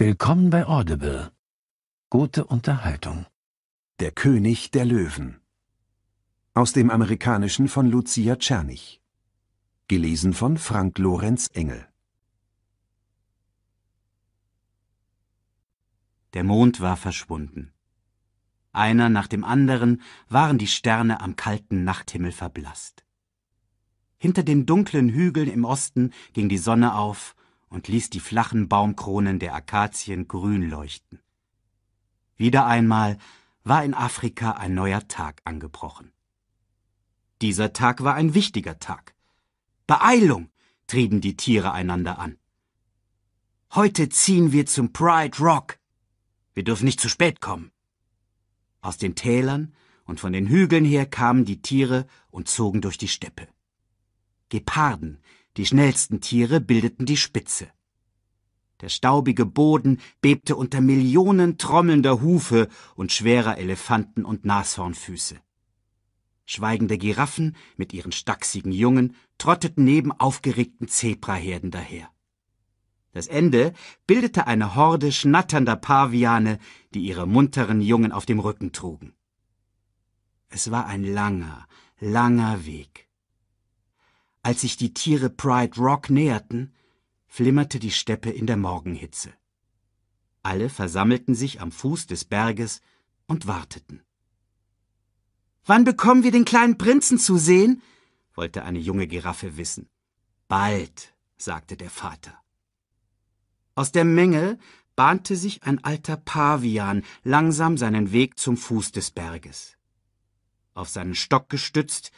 Willkommen bei Audible. Gute Unterhaltung. Der König der Löwen. Aus dem Amerikanischen von Lucia Czernich. Gelesen von Frank Lorenz Engel. Der Mond war verschwunden. Einer nach dem anderen waren die Sterne am kalten Nachthimmel verblasst. Hinter den dunklen Hügeln im Osten ging die Sonne auf und ließ die flachen Baumkronen der Akazien grün leuchten. Wieder einmal war in Afrika ein neuer Tag angebrochen. Dieser Tag war ein wichtiger Tag. Beeilung! trieben die Tiere einander an. Heute ziehen wir zum Pride Rock. Wir dürfen nicht zu spät kommen. Aus den Tälern und von den Hügeln her kamen die Tiere und zogen durch die Steppe. Geparden, die schnellsten Tiere bildeten die Spitze. Der staubige Boden bebte unter Millionen trommelnder Hufe und schwerer Elefanten und Nashornfüße. Schweigende Giraffen mit ihren stachsigen Jungen trotteten neben aufgeregten Zebraherden daher. Das Ende bildete eine Horde schnatternder Paviane, die ihre munteren Jungen auf dem Rücken trugen. Es war ein langer, langer Weg. Als sich die Tiere Pride Rock näherten, flimmerte die Steppe in der Morgenhitze. Alle versammelten sich am Fuß des Berges und warteten. Wann bekommen wir den kleinen Prinzen zu sehen? wollte eine junge Giraffe wissen. Bald, sagte der Vater. Aus der Menge bahnte sich ein alter Pavian langsam seinen Weg zum Fuß des Berges. Auf seinen Stock gestützt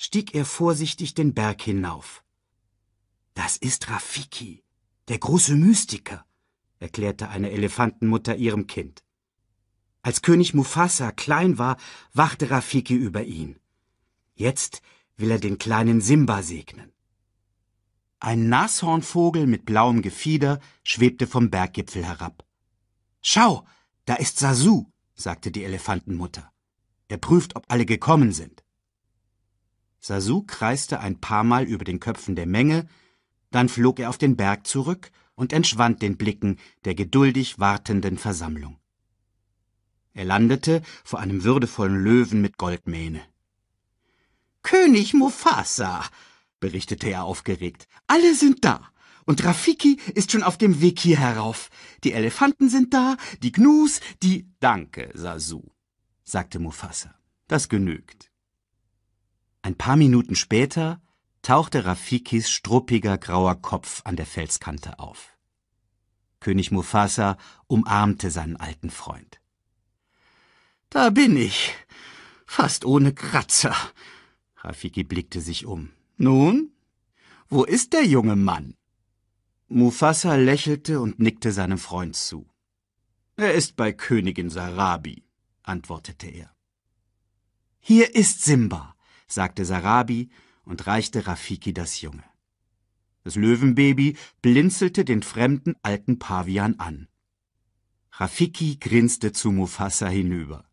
stieg er vorsichtig den Berg hinauf. Das ist Rafiki, der große Mystiker, erklärte eine Elefantenmutter ihrem Kind. Als König Mufasa klein war, wachte Rafiki über ihn. Jetzt will er den kleinen Simba segnen. Ein Nashornvogel mit blauem Gefieder schwebte vom Berggipfel herab. Schau, da ist Sasu, sagte die Elefantenmutter. Er prüft, ob alle gekommen sind. Sasu kreiste ein paar Mal über den Köpfen der Menge, dann flog er auf den Berg zurück und entschwand den Blicken der geduldig wartenden Versammlung. Er landete vor einem würdevollen Löwen mit Goldmähne. König Mufasa, berichtete er aufgeregt. Alle sind da. Und Rafiki ist schon auf dem Weg hier herauf. Die Elefanten sind da, die Gnus, die Danke, Sasu, sagte Mufasa. Das genügt. Ein paar Minuten später tauchte Rafikis struppiger grauer Kopf an der Felskante auf. König Mufasa umarmte seinen alten Freund. Da bin ich, fast ohne Kratzer. Rafiki blickte sich um. Nun, wo ist der junge Mann? Mufasa lächelte und nickte seinem Freund zu. Er ist bei Königin Sarabi, antwortete er. Hier ist Simba, sagte Sarabi und reichte Rafiki das Junge. Das Löwenbaby blinzelte den fremden alten Pavian an. Rafiki grinste zu Mufasa hinüber.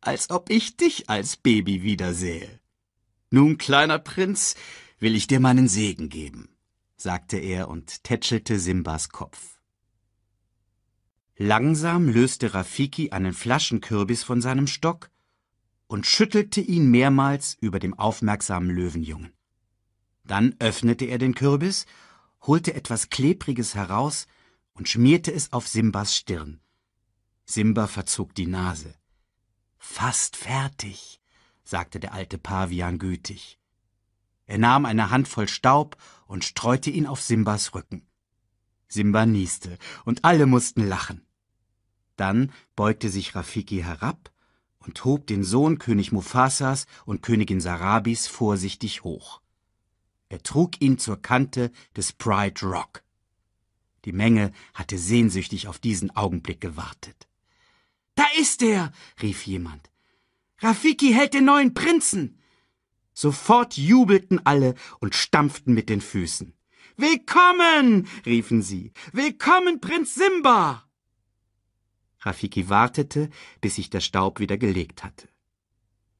Als ob ich dich als Baby wiedersähe. Nun, kleiner Prinz, will ich dir meinen Segen geben, sagte er und tätschelte Simbas Kopf. Langsam löste Rafiki einen Flaschenkürbis von seinem Stock und schüttelte ihn mehrmals über dem aufmerksamen Löwenjungen. Dann öffnete er den Kürbis, holte etwas Klebriges heraus und schmierte es auf Simbas Stirn. Simba verzog die Nase. Fast fertig, sagte der alte Pavian gütig. Er nahm eine Handvoll Staub und streute ihn auf Simbas Rücken. Simba nieste, und alle mussten lachen. Dann beugte sich Rafiki herab und hob den Sohn König Mufasas und Königin Sarabis vorsichtig hoch. Er trug ihn zur Kante des Pride Rock. Die Menge hatte sehnsüchtig auf diesen Augenblick gewartet. Da ist er! rief jemand. Rafiki hält den neuen Prinzen! Sofort jubelten alle und stampften mit den Füßen. Willkommen! riefen sie. Willkommen, Prinz Simba! Rafiki wartete, bis sich der Staub wieder gelegt hatte.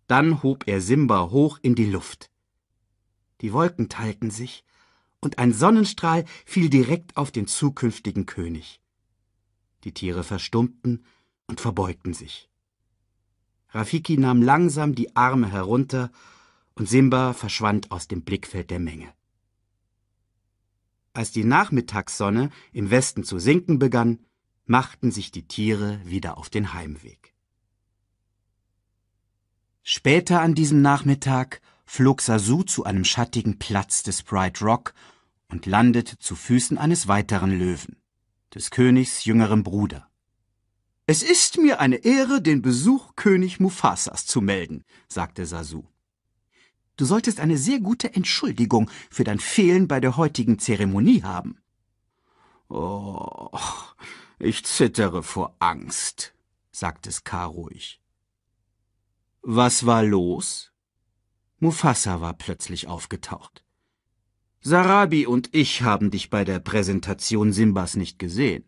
Dann hob er Simba hoch in die Luft. Die Wolken teilten sich, und ein Sonnenstrahl fiel direkt auf den zukünftigen König. Die Tiere verstummten und verbeugten sich. Rafiki nahm langsam die Arme herunter, und Simba verschwand aus dem Blickfeld der Menge. Als die Nachmittagssonne im Westen zu sinken begann, machten sich die Tiere wieder auf den Heimweg. Später an diesem Nachmittag flog Sasu zu einem schattigen Platz des Bright Rock und landete zu Füßen eines weiteren Löwen, des Königs jüngerem Bruder. Es ist mir eine Ehre, den Besuch König Mufasas zu melden, sagte Sasu. Du solltest eine sehr gute Entschuldigung für dein Fehlen bei der heutigen Zeremonie haben. Oh, ich zittere vor Angst, sagte Ska ruhig. Was war los? Mufasa war plötzlich aufgetaucht. Sarabi und ich haben dich bei der Präsentation Simbas nicht gesehen.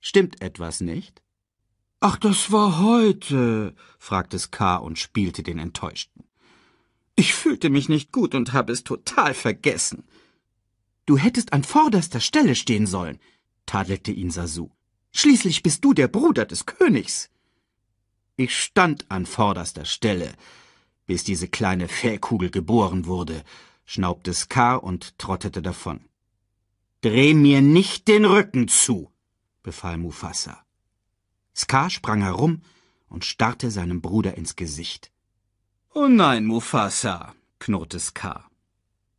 Stimmt etwas nicht? Ach, das war heute, fragte Ska und spielte den Enttäuschten. Ich fühlte mich nicht gut und habe es total vergessen. Du hättest an vorderster Stelle stehen sollen, tadelte ihn Sasu. Schließlich bist du der Bruder des Königs. Ich stand an vorderster Stelle, bis diese kleine Fähkugel geboren wurde, schnaubte Ska und trottete davon. Dreh mir nicht den Rücken zu, befahl Mufasa. Ska sprang herum und starrte seinem Bruder ins Gesicht. Oh nein, Mufasa, knurrte Ska.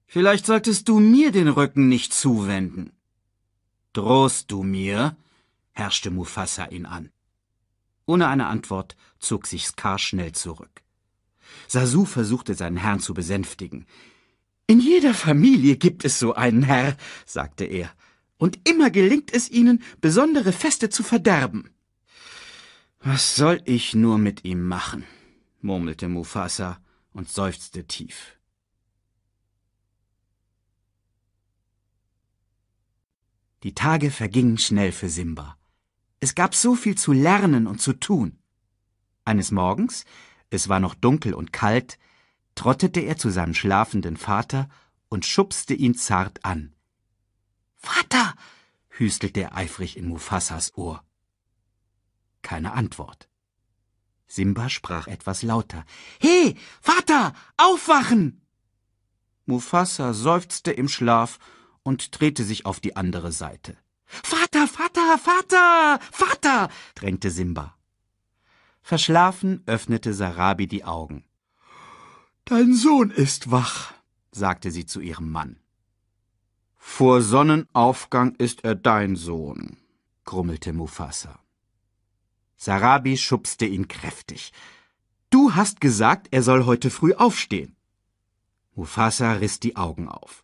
Vielleicht solltest du mir den Rücken nicht zuwenden. Drohst du mir? herrschte Mufasa ihn an. Ohne eine Antwort zog sich Scar schnell zurück. Sasu versuchte seinen Herrn zu besänftigen. In jeder Familie gibt es so einen Herr, sagte er, und immer gelingt es ihnen, besondere Feste zu verderben. Was soll ich nur mit ihm machen? murmelte Mufasa und seufzte tief. Die Tage vergingen schnell für Simba. Es gab so viel zu lernen und zu tun. Eines Morgens, es war noch dunkel und kalt, trottete er zu seinem schlafenden Vater und schubste ihn zart an. Vater! hüstelte er eifrig in Mufasas Ohr. Keine Antwort. Simba sprach etwas lauter. He, Vater, aufwachen! Mufasa seufzte im Schlaf und drehte sich auf die andere Seite. Vater, Vater, Vater, Vater, drängte Simba. Verschlafen öffnete Sarabi die Augen. Dein Sohn ist wach, sagte sie zu ihrem Mann. Vor Sonnenaufgang ist er dein Sohn, grummelte Mufasa. Sarabi schubste ihn kräftig. Du hast gesagt, er soll heute früh aufstehen. Mufasa riss die Augen auf.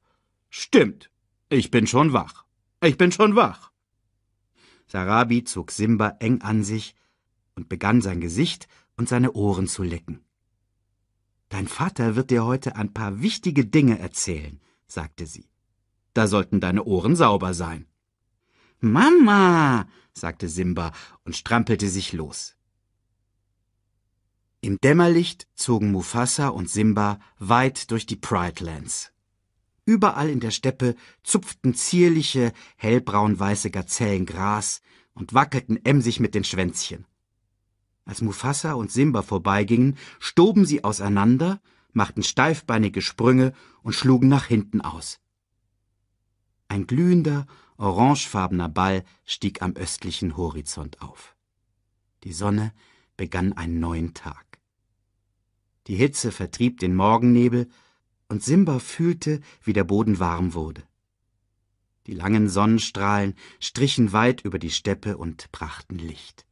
Stimmt, ich bin schon wach. Ich bin schon wach. Sarabi zog Simba eng an sich und begann sein Gesicht und seine Ohren zu lecken. Dein Vater wird dir heute ein paar wichtige Dinge erzählen, sagte sie. Da sollten deine Ohren sauber sein. Mama, sagte Simba und strampelte sich los. Im Dämmerlicht zogen Mufasa und Simba weit durch die Pride Lands. Überall in der Steppe zupften zierliche, hellbraun-weiße Gazellen Gras und wackelten emsig mit den Schwänzchen. Als Mufasa und Simba vorbeigingen, stoben sie auseinander, machten steifbeinige Sprünge und schlugen nach hinten aus. Ein glühender, orangefarbener Ball stieg am östlichen Horizont auf. Die Sonne begann einen neuen Tag. Die Hitze vertrieb den Morgennebel, und Simba fühlte, wie der Boden warm wurde. Die langen Sonnenstrahlen strichen weit über die Steppe und brachten Licht.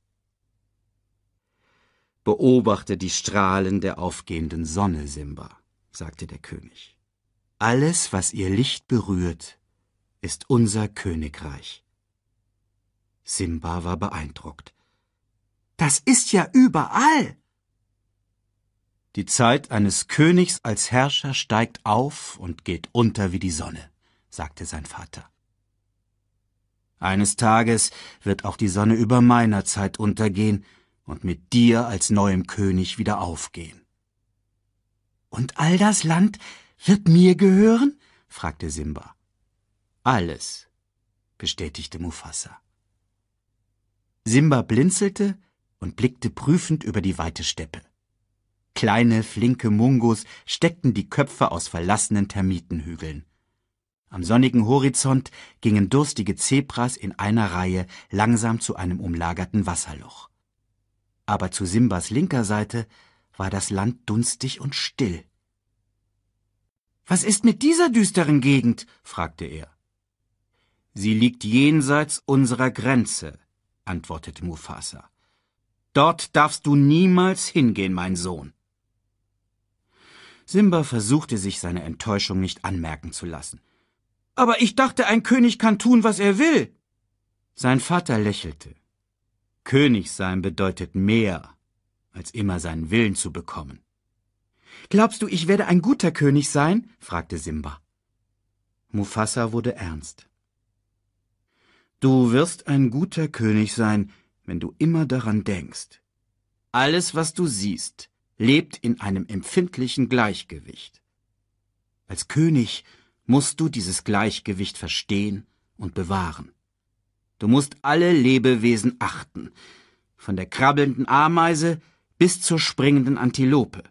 Beobachte die Strahlen der aufgehenden Sonne, Simba, sagte der König. Alles, was ihr Licht berührt, ist unser Königreich. Simba war beeindruckt. Das ist ja überall, die Zeit eines Königs als Herrscher steigt auf und geht unter wie die Sonne, sagte sein Vater. Eines Tages wird auch die Sonne über meiner Zeit untergehen und mit dir als neuem König wieder aufgehen. Und all das Land wird mir gehören? fragte Simba. Alles, bestätigte Mufasa. Simba blinzelte und blickte prüfend über die weite Steppe. Kleine, flinke Mungos steckten die Köpfe aus verlassenen Termitenhügeln. Am sonnigen Horizont gingen durstige Zebras in einer Reihe langsam zu einem umlagerten Wasserloch. Aber zu Simbas linker Seite war das Land dunstig und still. Was ist mit dieser düsteren Gegend? fragte er. Sie liegt jenseits unserer Grenze, antwortete Mufasa. Dort darfst du niemals hingehen, mein Sohn. Simba versuchte sich seine Enttäuschung nicht anmerken zu lassen. Aber ich dachte, ein König kann tun, was er will. Sein Vater lächelte. König sein bedeutet mehr, als immer seinen Willen zu bekommen. Glaubst du, ich werde ein guter König sein? fragte Simba. Mufasa wurde ernst. Du wirst ein guter König sein, wenn du immer daran denkst. Alles, was du siehst, lebt in einem empfindlichen Gleichgewicht. Als König musst du dieses Gleichgewicht verstehen und bewahren. Du musst alle Lebewesen achten, von der krabbelnden Ameise bis zur springenden Antilope.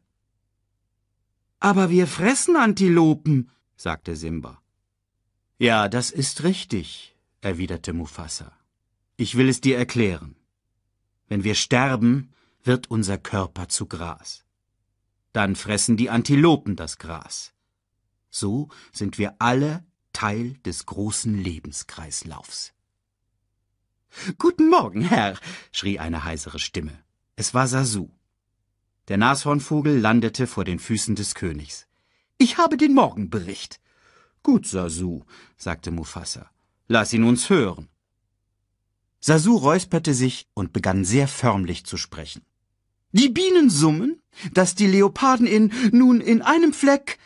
Aber wir fressen Antilopen, sagte Simba. Ja, das ist richtig, erwiderte Mufasa. Ich will es dir erklären. Wenn wir sterben, wird unser Körper zu Gras. Dann fressen die Antilopen das Gras. So sind wir alle Teil des großen Lebenskreislaufs. Guten Morgen, Herr, schrie eine heisere Stimme. Es war Sasu. Der Nashornvogel landete vor den Füßen des Königs. Ich habe den Morgenbericht. Gut, Sasu, sagte Mufasa. Lass ihn uns hören. Sasu räusperte sich und begann sehr förmlich zu sprechen. Die Bienen summen, dass die Leoparden in nun in einem Fleck.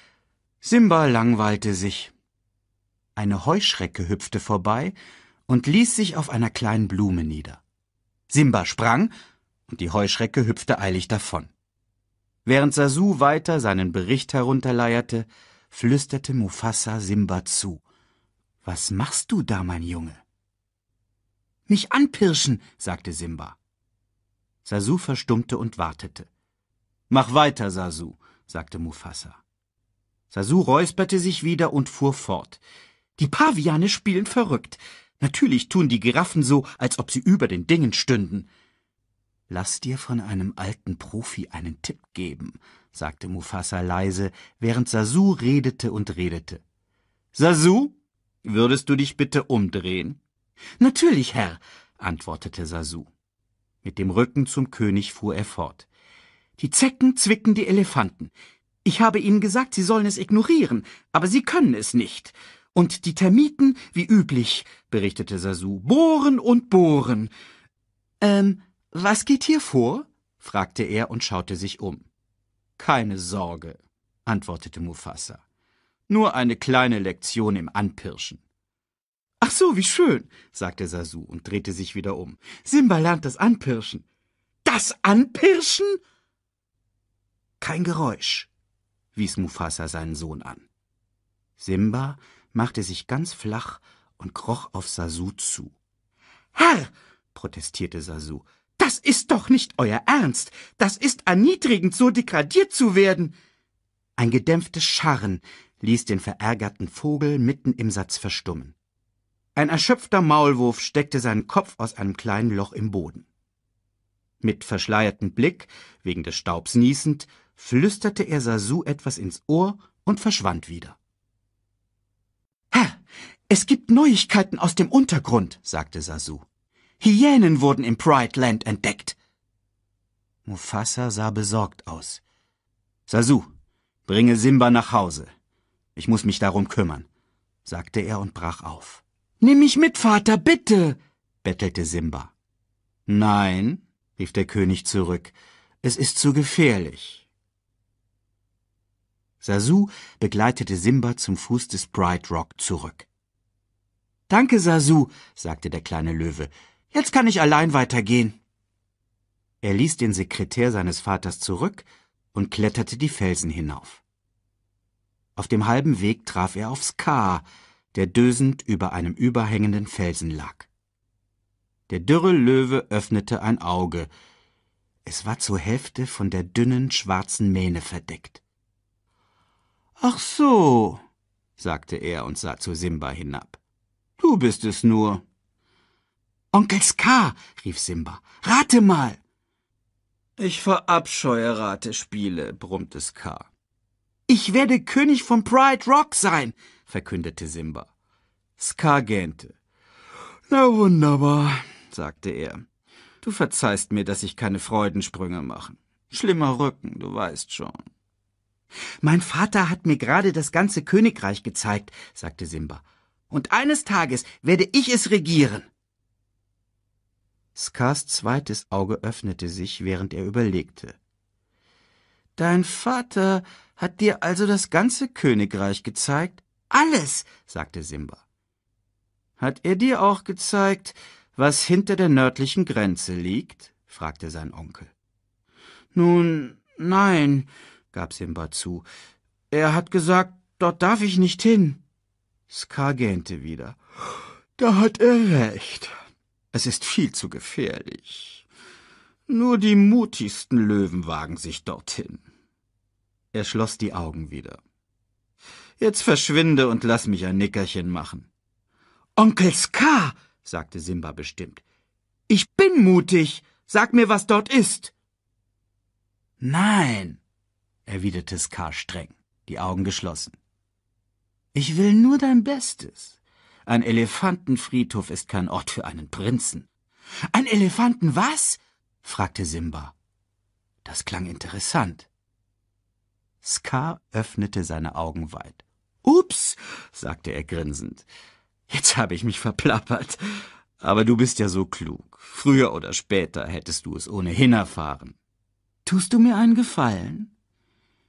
Simba langweilte sich. Eine Heuschrecke hüpfte vorbei und ließ sich auf einer kleinen Blume nieder. Simba sprang, und die Heuschrecke hüpfte eilig davon. Während Sasu weiter seinen Bericht herunterleierte, flüsterte Mufasa Simba zu. Was machst du da, mein Junge? Mich anpirschen, sagte Simba. Sasu verstummte und wartete. Mach weiter, Sasu, sagte Mufasa. Sasu räusperte sich wieder und fuhr fort. Die Paviane spielen verrückt. Natürlich tun die Giraffen so, als ob sie über den Dingen stünden. Lass dir von einem alten Profi einen Tipp geben, sagte Mufasa leise, während Sasu redete und redete. Sasu, würdest du dich bitte umdrehen? Natürlich, Herr, antwortete Sasu. Mit dem Rücken zum König fuhr er fort. Die Zecken zwicken die Elefanten. Ich habe ihnen gesagt, sie sollen es ignorieren, aber sie können es nicht. Und die Termiten, wie üblich, berichtete Sasu, bohren und bohren. Ähm, was geht hier vor? fragte er und schaute sich um. Keine Sorge, antwortete Mufasa. Nur eine kleine Lektion im Anpirschen. Ach so, wie schön, sagte Sasu und drehte sich wieder um. Simba lernt das Anpirschen. Das Anpirschen? Kein Geräusch, wies Mufasa seinen Sohn an. Simba machte sich ganz flach und kroch auf Sasu zu. Herr, protestierte Sasu, das ist doch nicht euer Ernst. Das ist erniedrigend, so degradiert zu werden. Ein gedämpftes Scharren ließ den verärgerten Vogel mitten im Satz verstummen. Ein erschöpfter Maulwurf steckte seinen Kopf aus einem kleinen Loch im Boden. Mit verschleiertem Blick, wegen des Staubs niesend, flüsterte er Sasu etwas ins Ohr und verschwand wieder. Herr, es gibt Neuigkeiten aus dem Untergrund, sagte Sasu. Hyänen wurden im Pride Land entdeckt. Mufasa sah besorgt aus. Sasu, bringe Simba nach Hause. Ich muss mich darum kümmern, sagte er und brach auf. Nimm mich mit, Vater, bitte, bettelte Simba. Nein, rief der König zurück, es ist zu gefährlich. Sasu begleitete Simba zum Fuß des Bright Rock zurück. Danke, Sasu, sagte der kleine Löwe. Jetzt kann ich allein weitergehen. Er ließ den Sekretär seines Vaters zurück und kletterte die Felsen hinauf. Auf dem halben Weg traf er auf Ska, der dösend über einem überhängenden Felsen lag. Der dürre Löwe öffnete ein Auge. Es war zur Hälfte von der dünnen schwarzen Mähne verdeckt. Ach so, sagte er und sah zu Simba hinab. Du bist es nur. Onkel Ska, rief Simba, rate mal. Ich verabscheue Ratespiele, brummte Ska. Ich werde König von Pride Rock sein, verkündete Simba. Ska gähnte. Na wunderbar, sagte er. Du verzeihst mir, dass ich keine Freudensprünge mache. Schlimmer Rücken, du weißt schon. Mein Vater hat mir gerade das ganze Königreich gezeigt, sagte Simba. Und eines Tages werde ich es regieren. Skars zweites Auge öffnete sich, während er überlegte. Dein Vater hat dir also das ganze Königreich gezeigt? Alles, sagte Simba. Hat er dir auch gezeigt, was hinter der nördlichen Grenze liegt? fragte sein Onkel. Nun, nein, gab Simba zu. Er hat gesagt, dort darf ich nicht hin. Ska gähnte wieder. Da hat er recht. Es ist viel zu gefährlich. Nur die mutigsten Löwen wagen sich dorthin. Er schloss die Augen wieder. Jetzt verschwinde und lass mich ein Nickerchen machen. Onkel Ska, sagte Simba bestimmt. Ich bin mutig. Sag mir, was dort ist. Nein, erwiderte Ska streng, die Augen geschlossen. Ich will nur dein Bestes. Ein Elefantenfriedhof ist kein Ort für einen Prinzen. Ein Elefanten was? fragte Simba. Das klang interessant. Ska öffnete seine Augen weit. Ups, sagte er grinsend. Jetzt habe ich mich verplappert. Aber du bist ja so klug. Früher oder später hättest du es ohnehin erfahren. Tust du mir einen Gefallen?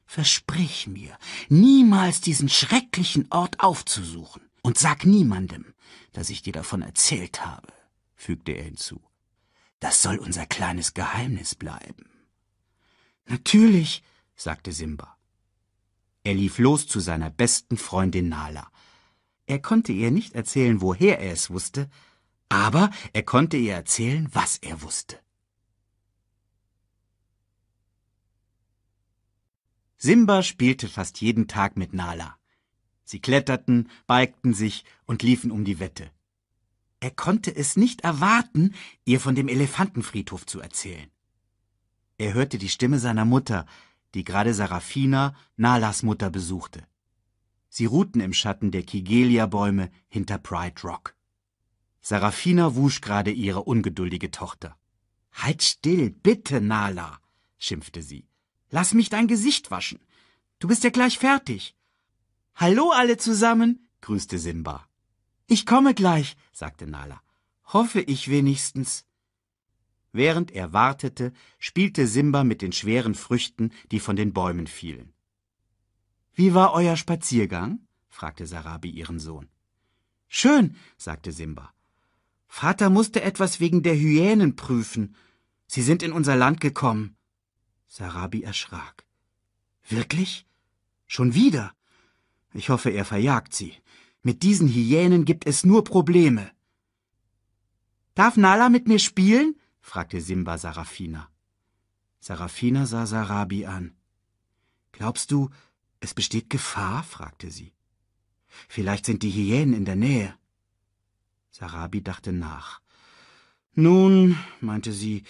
Versprich mir, niemals diesen schrecklichen Ort aufzusuchen. Und sag niemandem, dass ich dir davon erzählt habe, fügte er hinzu. Das soll unser kleines Geheimnis bleiben. Natürlich, sagte Simba. Er lief los zu seiner besten Freundin Nala. Er konnte ihr nicht erzählen, woher er es wusste, aber er konnte ihr erzählen, was er wusste. Simba spielte fast jeden Tag mit Nala. Sie kletterten, balgten sich und liefen um die Wette. Er konnte es nicht erwarten, ihr von dem Elefantenfriedhof zu erzählen. Er hörte die Stimme seiner Mutter, die gerade Sarafina, Nalas Mutter, besuchte. Sie ruhten im Schatten der Kigelia-Bäume hinter Pride Rock. Sarafina wusch gerade ihre ungeduldige Tochter. Halt still, bitte, Nala, schimpfte sie. Lass mich dein Gesicht waschen. Du bist ja gleich fertig. Hallo alle zusammen, grüßte Simba. Ich komme gleich, sagte Nala. Hoffe ich wenigstens. Während er wartete, spielte Simba mit den schweren Früchten, die von den Bäumen fielen. Wie war euer Spaziergang? fragte Sarabi ihren Sohn. Schön, sagte Simba. Vater musste etwas wegen der Hyänen prüfen. Sie sind in unser Land gekommen. Sarabi erschrak. Wirklich? Schon wieder? Ich hoffe, er verjagt sie. Mit diesen Hyänen gibt es nur Probleme. Darf Nala mit mir spielen? fragte Simba Sarafina. Sarafina sah Sarabi an. Glaubst du, es besteht Gefahr? fragte sie. Vielleicht sind die Hyänen in der Nähe. Sarabi dachte nach. Nun, meinte sie,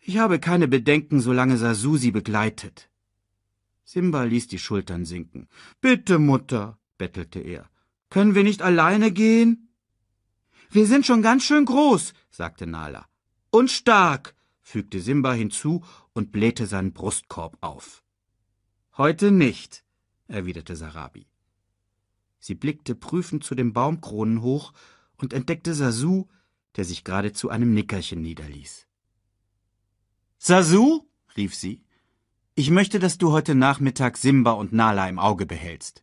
ich habe keine Bedenken, solange Sasu sie begleitet. Simba ließ die Schultern sinken. Bitte, Mutter, bettelte er, können wir nicht alleine gehen? Wir sind schon ganz schön groß, sagte Nala und stark, fügte Simba hinzu und blähte seinen Brustkorb auf. Heute nicht, erwiderte Sarabi. Sie blickte prüfend zu den Baumkronen hoch und entdeckte Sasu, der sich gerade zu einem Nickerchen niederließ. Sasu, rief sie, ich möchte, dass du heute Nachmittag Simba und Nala im Auge behältst.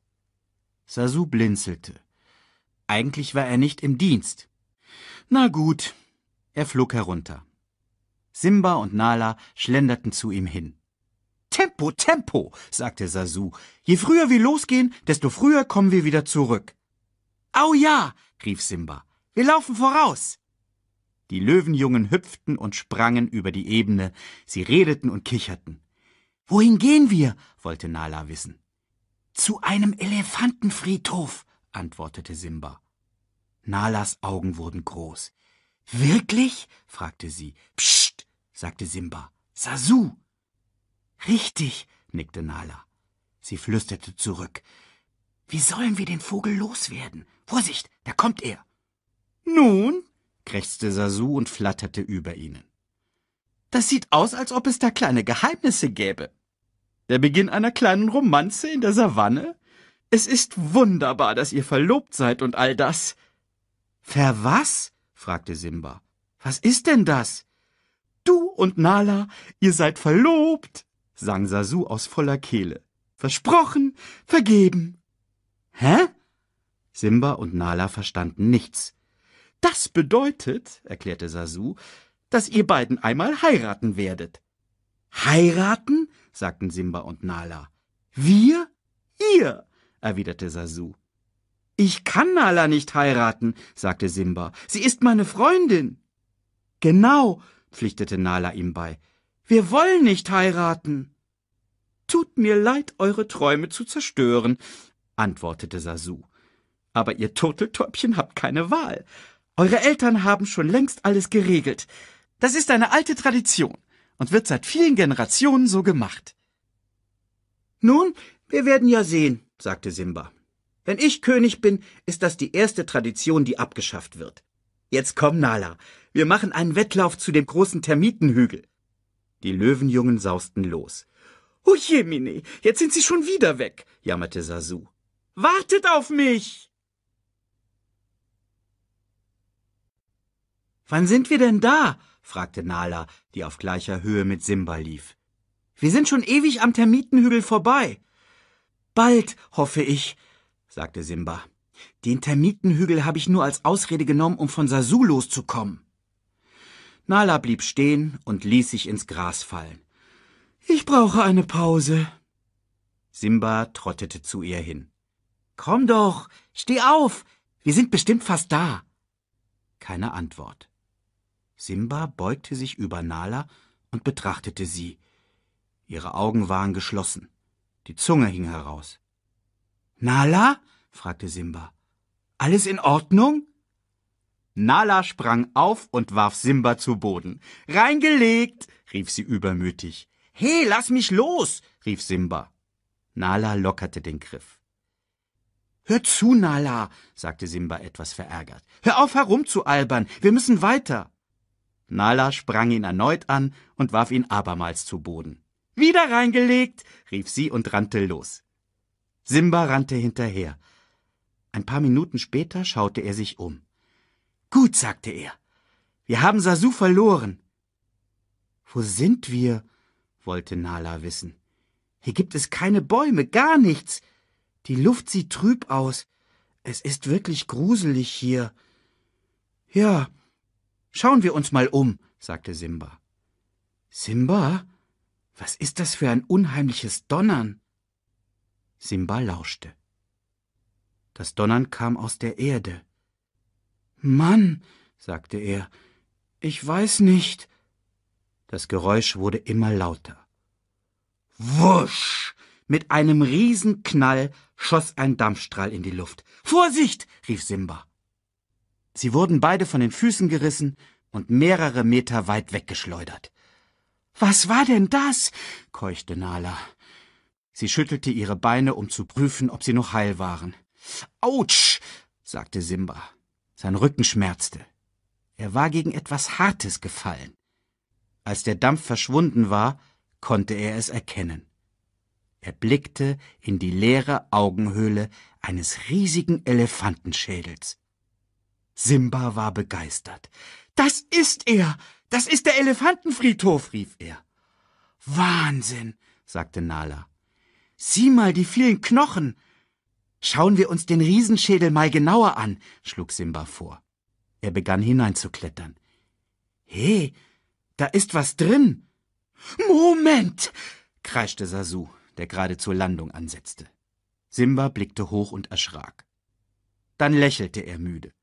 Sasu blinzelte. Eigentlich war er nicht im Dienst. Na gut, er flog herunter. Simba und Nala schlenderten zu ihm hin. Tempo, Tempo, sagte Sasu. Je früher wir losgehen, desto früher kommen wir wieder zurück. Au ja, rief Simba. Wir laufen voraus. Die Löwenjungen hüpften und sprangen über die Ebene. Sie redeten und kicherten. Wohin gehen wir? wollte Nala wissen. Zu einem Elefantenfriedhof, antwortete Simba. Nalas Augen wurden groß. Wirklich? fragte sie. Psst, sagte Simba. Sasu! Richtig, nickte Nala. Sie flüsterte zurück. Wie sollen wir den Vogel loswerden? Vorsicht, da kommt er! Nun, krächzte Sasu und flatterte über ihnen. Das sieht aus, als ob es da kleine Geheimnisse gäbe. Der Beginn einer kleinen Romanze in der Savanne? Es ist wunderbar, dass ihr verlobt seid und all das. Ver was? fragte Simba. Was ist denn das? Du und Nala, ihr seid verlobt, sang Sasu aus voller Kehle. Versprochen, vergeben. Hä? Simba und Nala verstanden nichts. Das bedeutet, erklärte Sasu, dass ihr beiden einmal heiraten werdet. Heiraten? sagten Simba und Nala. Wir? Ihr? erwiderte Sasu. Ich kann Nala nicht heiraten, sagte Simba. Sie ist meine Freundin. Genau, pflichtete Nala ihm bei. Wir wollen nicht heiraten. Tut mir leid, eure Träume zu zerstören, antwortete Sasu. Aber ihr Turteltäubchen habt keine Wahl. Eure Eltern haben schon längst alles geregelt. Das ist eine alte Tradition und wird seit vielen Generationen so gemacht. Nun, wir werden ja sehen, sagte Simba. Wenn ich König bin, ist das die erste Tradition, die abgeschafft wird. Jetzt komm, Nala, wir machen einen Wettlauf zu dem großen Termitenhügel. Die Löwenjungen sausten los. Oh je, Mini, jetzt sind sie schon wieder weg, jammerte Sasu. Wartet auf mich! Wann sind wir denn da? fragte Nala, die auf gleicher Höhe mit Simba lief. Wir sind schon ewig am Termitenhügel vorbei. Bald, hoffe ich, sagte Simba. Den Termitenhügel habe ich nur als Ausrede genommen, um von Sasu loszukommen. Nala blieb stehen und ließ sich ins Gras fallen. Ich brauche eine Pause. Simba trottete zu ihr hin. Komm doch, steh auf, wir sind bestimmt fast da. Keine Antwort. Simba beugte sich über Nala und betrachtete sie. Ihre Augen waren geschlossen, die Zunge hing heraus. Nala? fragte Simba. Alles in Ordnung? Nala sprang auf und warf Simba zu Boden. Reingelegt, rief sie übermütig. He, lass mich los, rief Simba. Nala lockerte den Griff. Hör zu, Nala, sagte Simba etwas verärgert. Hör auf herumzualbern, wir müssen weiter. Nala sprang ihn erneut an und warf ihn abermals zu Boden. Wieder reingelegt, rief sie und rannte los. Simba rannte hinterher. Ein paar Minuten später schaute er sich um. Gut, sagte er. Wir haben Sasu verloren. Wo sind wir? wollte Nala wissen. Hier gibt es keine Bäume, gar nichts. Die Luft sieht trüb aus. Es ist wirklich gruselig hier. Ja, schauen wir uns mal um, sagte Simba. Simba? Was ist das für ein unheimliches Donnern? Simba lauschte. Das Donnern kam aus der Erde. Mann, sagte er, ich weiß nicht. Das Geräusch wurde immer lauter. Wusch! Mit einem Riesenknall schoss ein Dampfstrahl in die Luft. Vorsicht! rief Simba. Sie wurden beide von den Füßen gerissen und mehrere Meter weit weggeschleudert. Was war denn das? keuchte Nala. Sie schüttelte ihre Beine, um zu prüfen, ob sie noch heil waren. Autsch, sagte Simba. Sein Rücken schmerzte. Er war gegen etwas Hartes gefallen. Als der Dampf verschwunden war, konnte er es erkennen. Er blickte in die leere Augenhöhle eines riesigen Elefantenschädels. Simba war begeistert. Das ist er! Das ist der Elefantenfriedhof! rief er. Wahnsinn! sagte Nala. Sieh mal die vielen Knochen. Schauen wir uns den Riesenschädel mal genauer an, schlug Simba vor. Er begann hineinzuklettern. He, da ist was drin. Moment! kreischte Sasu, der gerade zur Landung ansetzte. Simba blickte hoch und erschrak. Dann lächelte er müde.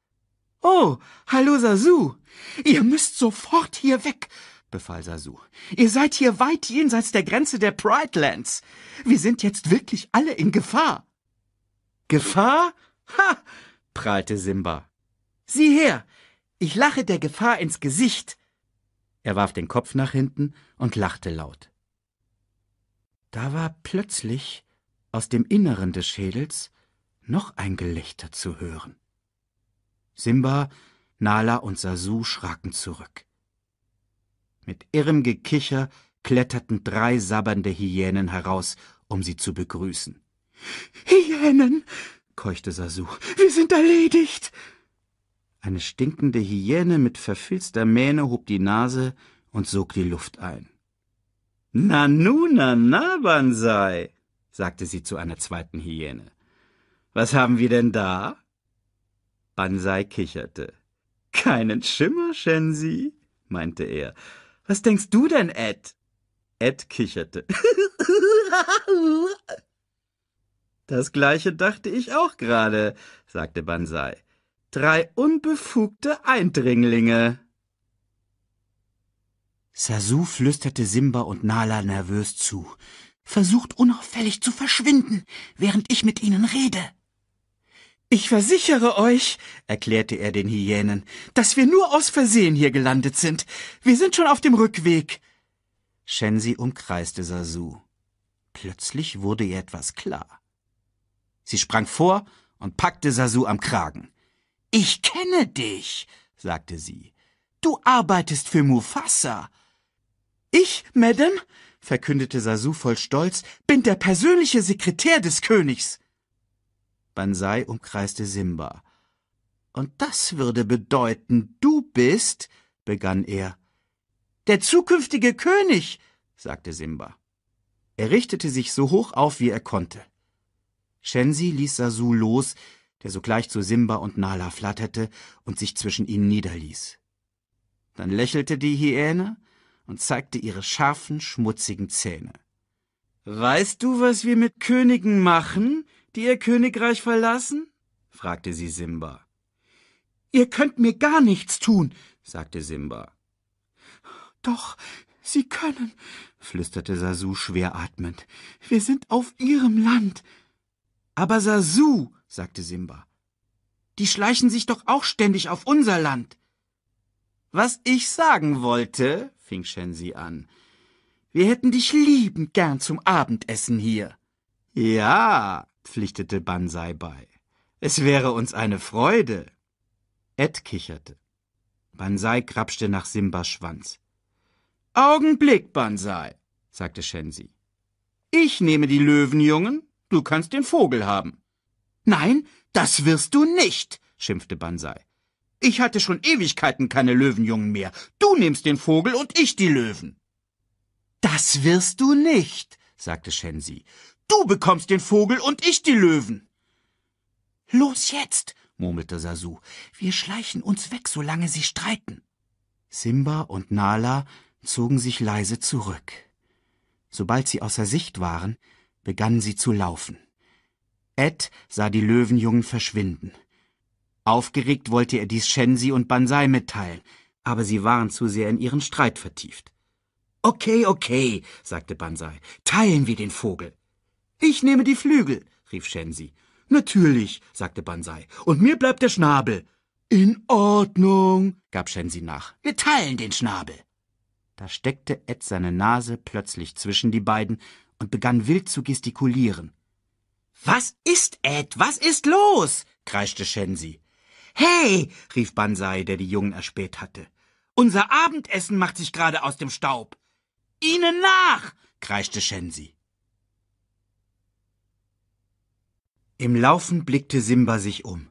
Oh, hallo Sasu. Ihr müsst sofort hier weg befahl Sasu. Ihr seid hier weit jenseits der Grenze der Pride Lands. Wir sind jetzt wirklich alle in Gefahr. Gefahr? Ha! prahlte Simba. Sieh her, ich lache der Gefahr ins Gesicht. Er warf den Kopf nach hinten und lachte laut. Da war plötzlich aus dem Inneren des Schädels noch ein Gelächter zu hören. Simba, Nala und Sasu schraken zurück. Mit irrem Gekicher kletterten drei sabbernde Hyänen heraus, um sie zu begrüßen. Hyänen, keuchte Sasu, wir sind erledigt. Eine stinkende Hyäne mit verfilzter Mähne hob die Nase und sog die Luft ein. Nanu, Nanuna Nabansei, sagte sie zu einer zweiten Hyäne. Was haben wir denn da? Bansai kicherte. Keinen Schimmer, Shensi, meinte er. Was denkst du denn, Ed? Ed kicherte. Das gleiche dachte ich auch gerade, sagte Bansai. Drei unbefugte Eindringlinge. Sasu flüsterte Simba und Nala nervös zu. Versucht unauffällig zu verschwinden, während ich mit ihnen rede. Ich versichere euch, erklärte er den Hyänen, dass wir nur aus Versehen hier gelandet sind. Wir sind schon auf dem Rückweg. Shensi umkreiste Sasu. Plötzlich wurde ihr etwas klar. Sie sprang vor und packte Sasu am Kragen. Ich kenne dich, sagte sie. Du arbeitest für Mufasa. Ich, Madame, verkündete Sasu voll Stolz, bin der persönliche Sekretär des Königs. Bansai umkreiste Simba. Und das würde bedeuten, du bist, begann er. Der zukünftige König, sagte Simba. Er richtete sich so hoch auf, wie er konnte. Shensi ließ Sasu los, der sogleich zu Simba und Nala flatterte und sich zwischen ihnen niederließ. Dann lächelte die Hyäne und zeigte ihre scharfen, schmutzigen Zähne. Weißt du, was wir mit Königen machen? die ihr Königreich verlassen? fragte sie Simba. Ihr könnt mir gar nichts tun, sagte Simba. Doch, Sie können, flüsterte Sasu schwer atmend. Wir sind auf Ihrem Land. Aber Sasu, sagte Simba, die schleichen sich doch auch ständig auf unser Land. Was ich sagen wollte, fing Shensi an, wir hätten dich liebend gern zum Abendessen hier. Ja, pflichtete Bansei bei. Es wäre uns eine Freude. Ed kicherte. Bansei krapschte nach Simbas Schwanz. Augenblick, Bansei, sagte Shensi. Ich nehme die Löwenjungen, du kannst den Vogel haben. Nein, das wirst du nicht, schimpfte Bansei. Ich hatte schon Ewigkeiten keine Löwenjungen mehr. Du nimmst den Vogel und ich die Löwen. Das wirst du nicht, sagte Shensi. Du bekommst den Vogel und ich die Löwen. Los jetzt, murmelte Sasu. Wir schleichen uns weg, solange sie streiten. Simba und Nala zogen sich leise zurück. Sobald sie außer Sicht waren, begannen sie zu laufen. Ed sah die Löwenjungen verschwinden. Aufgeregt wollte er dies Shensi und Bansai mitteilen, aber sie waren zu sehr in ihren Streit vertieft. Okay, okay, sagte Bansai, teilen wir den Vogel. Ich nehme die Flügel, rief Shensi. Natürlich, sagte Bansai. Und mir bleibt der Schnabel. In Ordnung, gab Shensi nach. Wir teilen den Schnabel. Da steckte Ed seine Nase plötzlich zwischen die beiden und begann wild zu gestikulieren. Was ist Ed? Was ist los? kreischte Shensi. Hey, rief Bansai, der die Jungen erspäht hatte. Unser Abendessen macht sich gerade aus dem Staub. Ihnen nach! kreischte Shensi. Im Laufen blickte Simba sich um.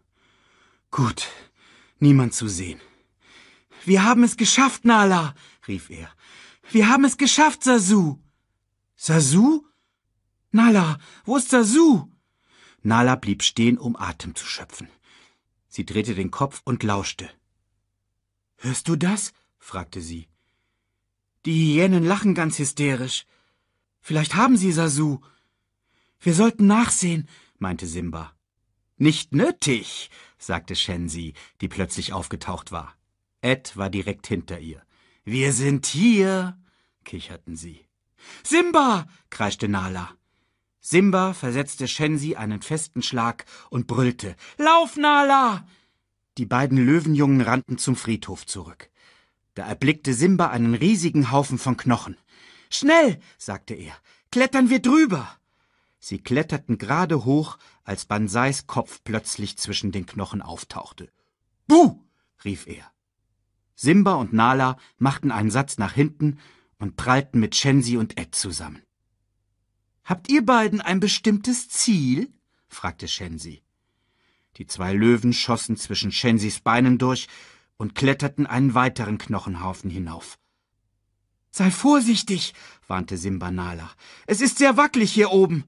Gut, niemand zu sehen. Wir haben es geschafft, Nala, rief er. Wir haben es geschafft, Sasu. Sasu? Nala, wo ist Sasu? Nala blieb stehen, um Atem zu schöpfen. Sie drehte den Kopf und lauschte. Hörst du das? fragte sie. Die Hyänen lachen ganz hysterisch. Vielleicht haben sie Sasu. Wir sollten nachsehen meinte Simba. Nicht nötig, sagte Shensi, die plötzlich aufgetaucht war. Ed war direkt hinter ihr. Wir sind hier, kicherten sie. Simba! kreischte Nala. Simba versetzte Shensi einen festen Schlag und brüllte Lauf, Nala! Die beiden Löwenjungen rannten zum Friedhof zurück. Da erblickte Simba einen riesigen Haufen von Knochen. Schnell, sagte er, klettern wir drüber. Sie kletterten gerade hoch, als Banseis Kopf plötzlich zwischen den Knochen auftauchte. Buh! rief er. Simba und Nala machten einen Satz nach hinten und prallten mit Shensi und Ed zusammen. Habt ihr beiden ein bestimmtes Ziel? fragte Shensi. Die zwei Löwen schossen zwischen Shensis Beinen durch und kletterten einen weiteren Knochenhaufen hinauf. Sei vorsichtig, warnte Simba Nala. Es ist sehr wackelig hier oben.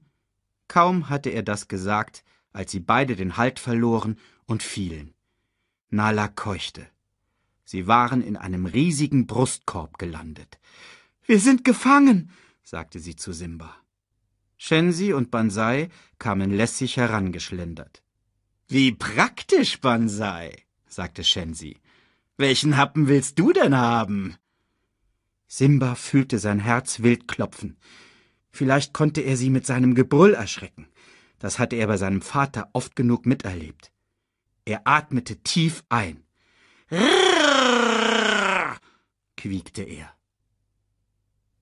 Kaum hatte er das gesagt, als sie beide den Halt verloren und fielen. Nala keuchte. Sie waren in einem riesigen Brustkorb gelandet. Wir sind gefangen, sagte sie zu Simba. Shensi und Bansai kamen lässig herangeschlendert. Wie praktisch, Bansai, sagte Shensi. Welchen Happen willst du denn haben? Simba fühlte sein Herz wild klopfen. Vielleicht konnte er sie mit seinem Gebrüll erschrecken. Das hatte er bei seinem Vater oft genug miterlebt. Er atmete tief ein. Rrrr, quiekte er.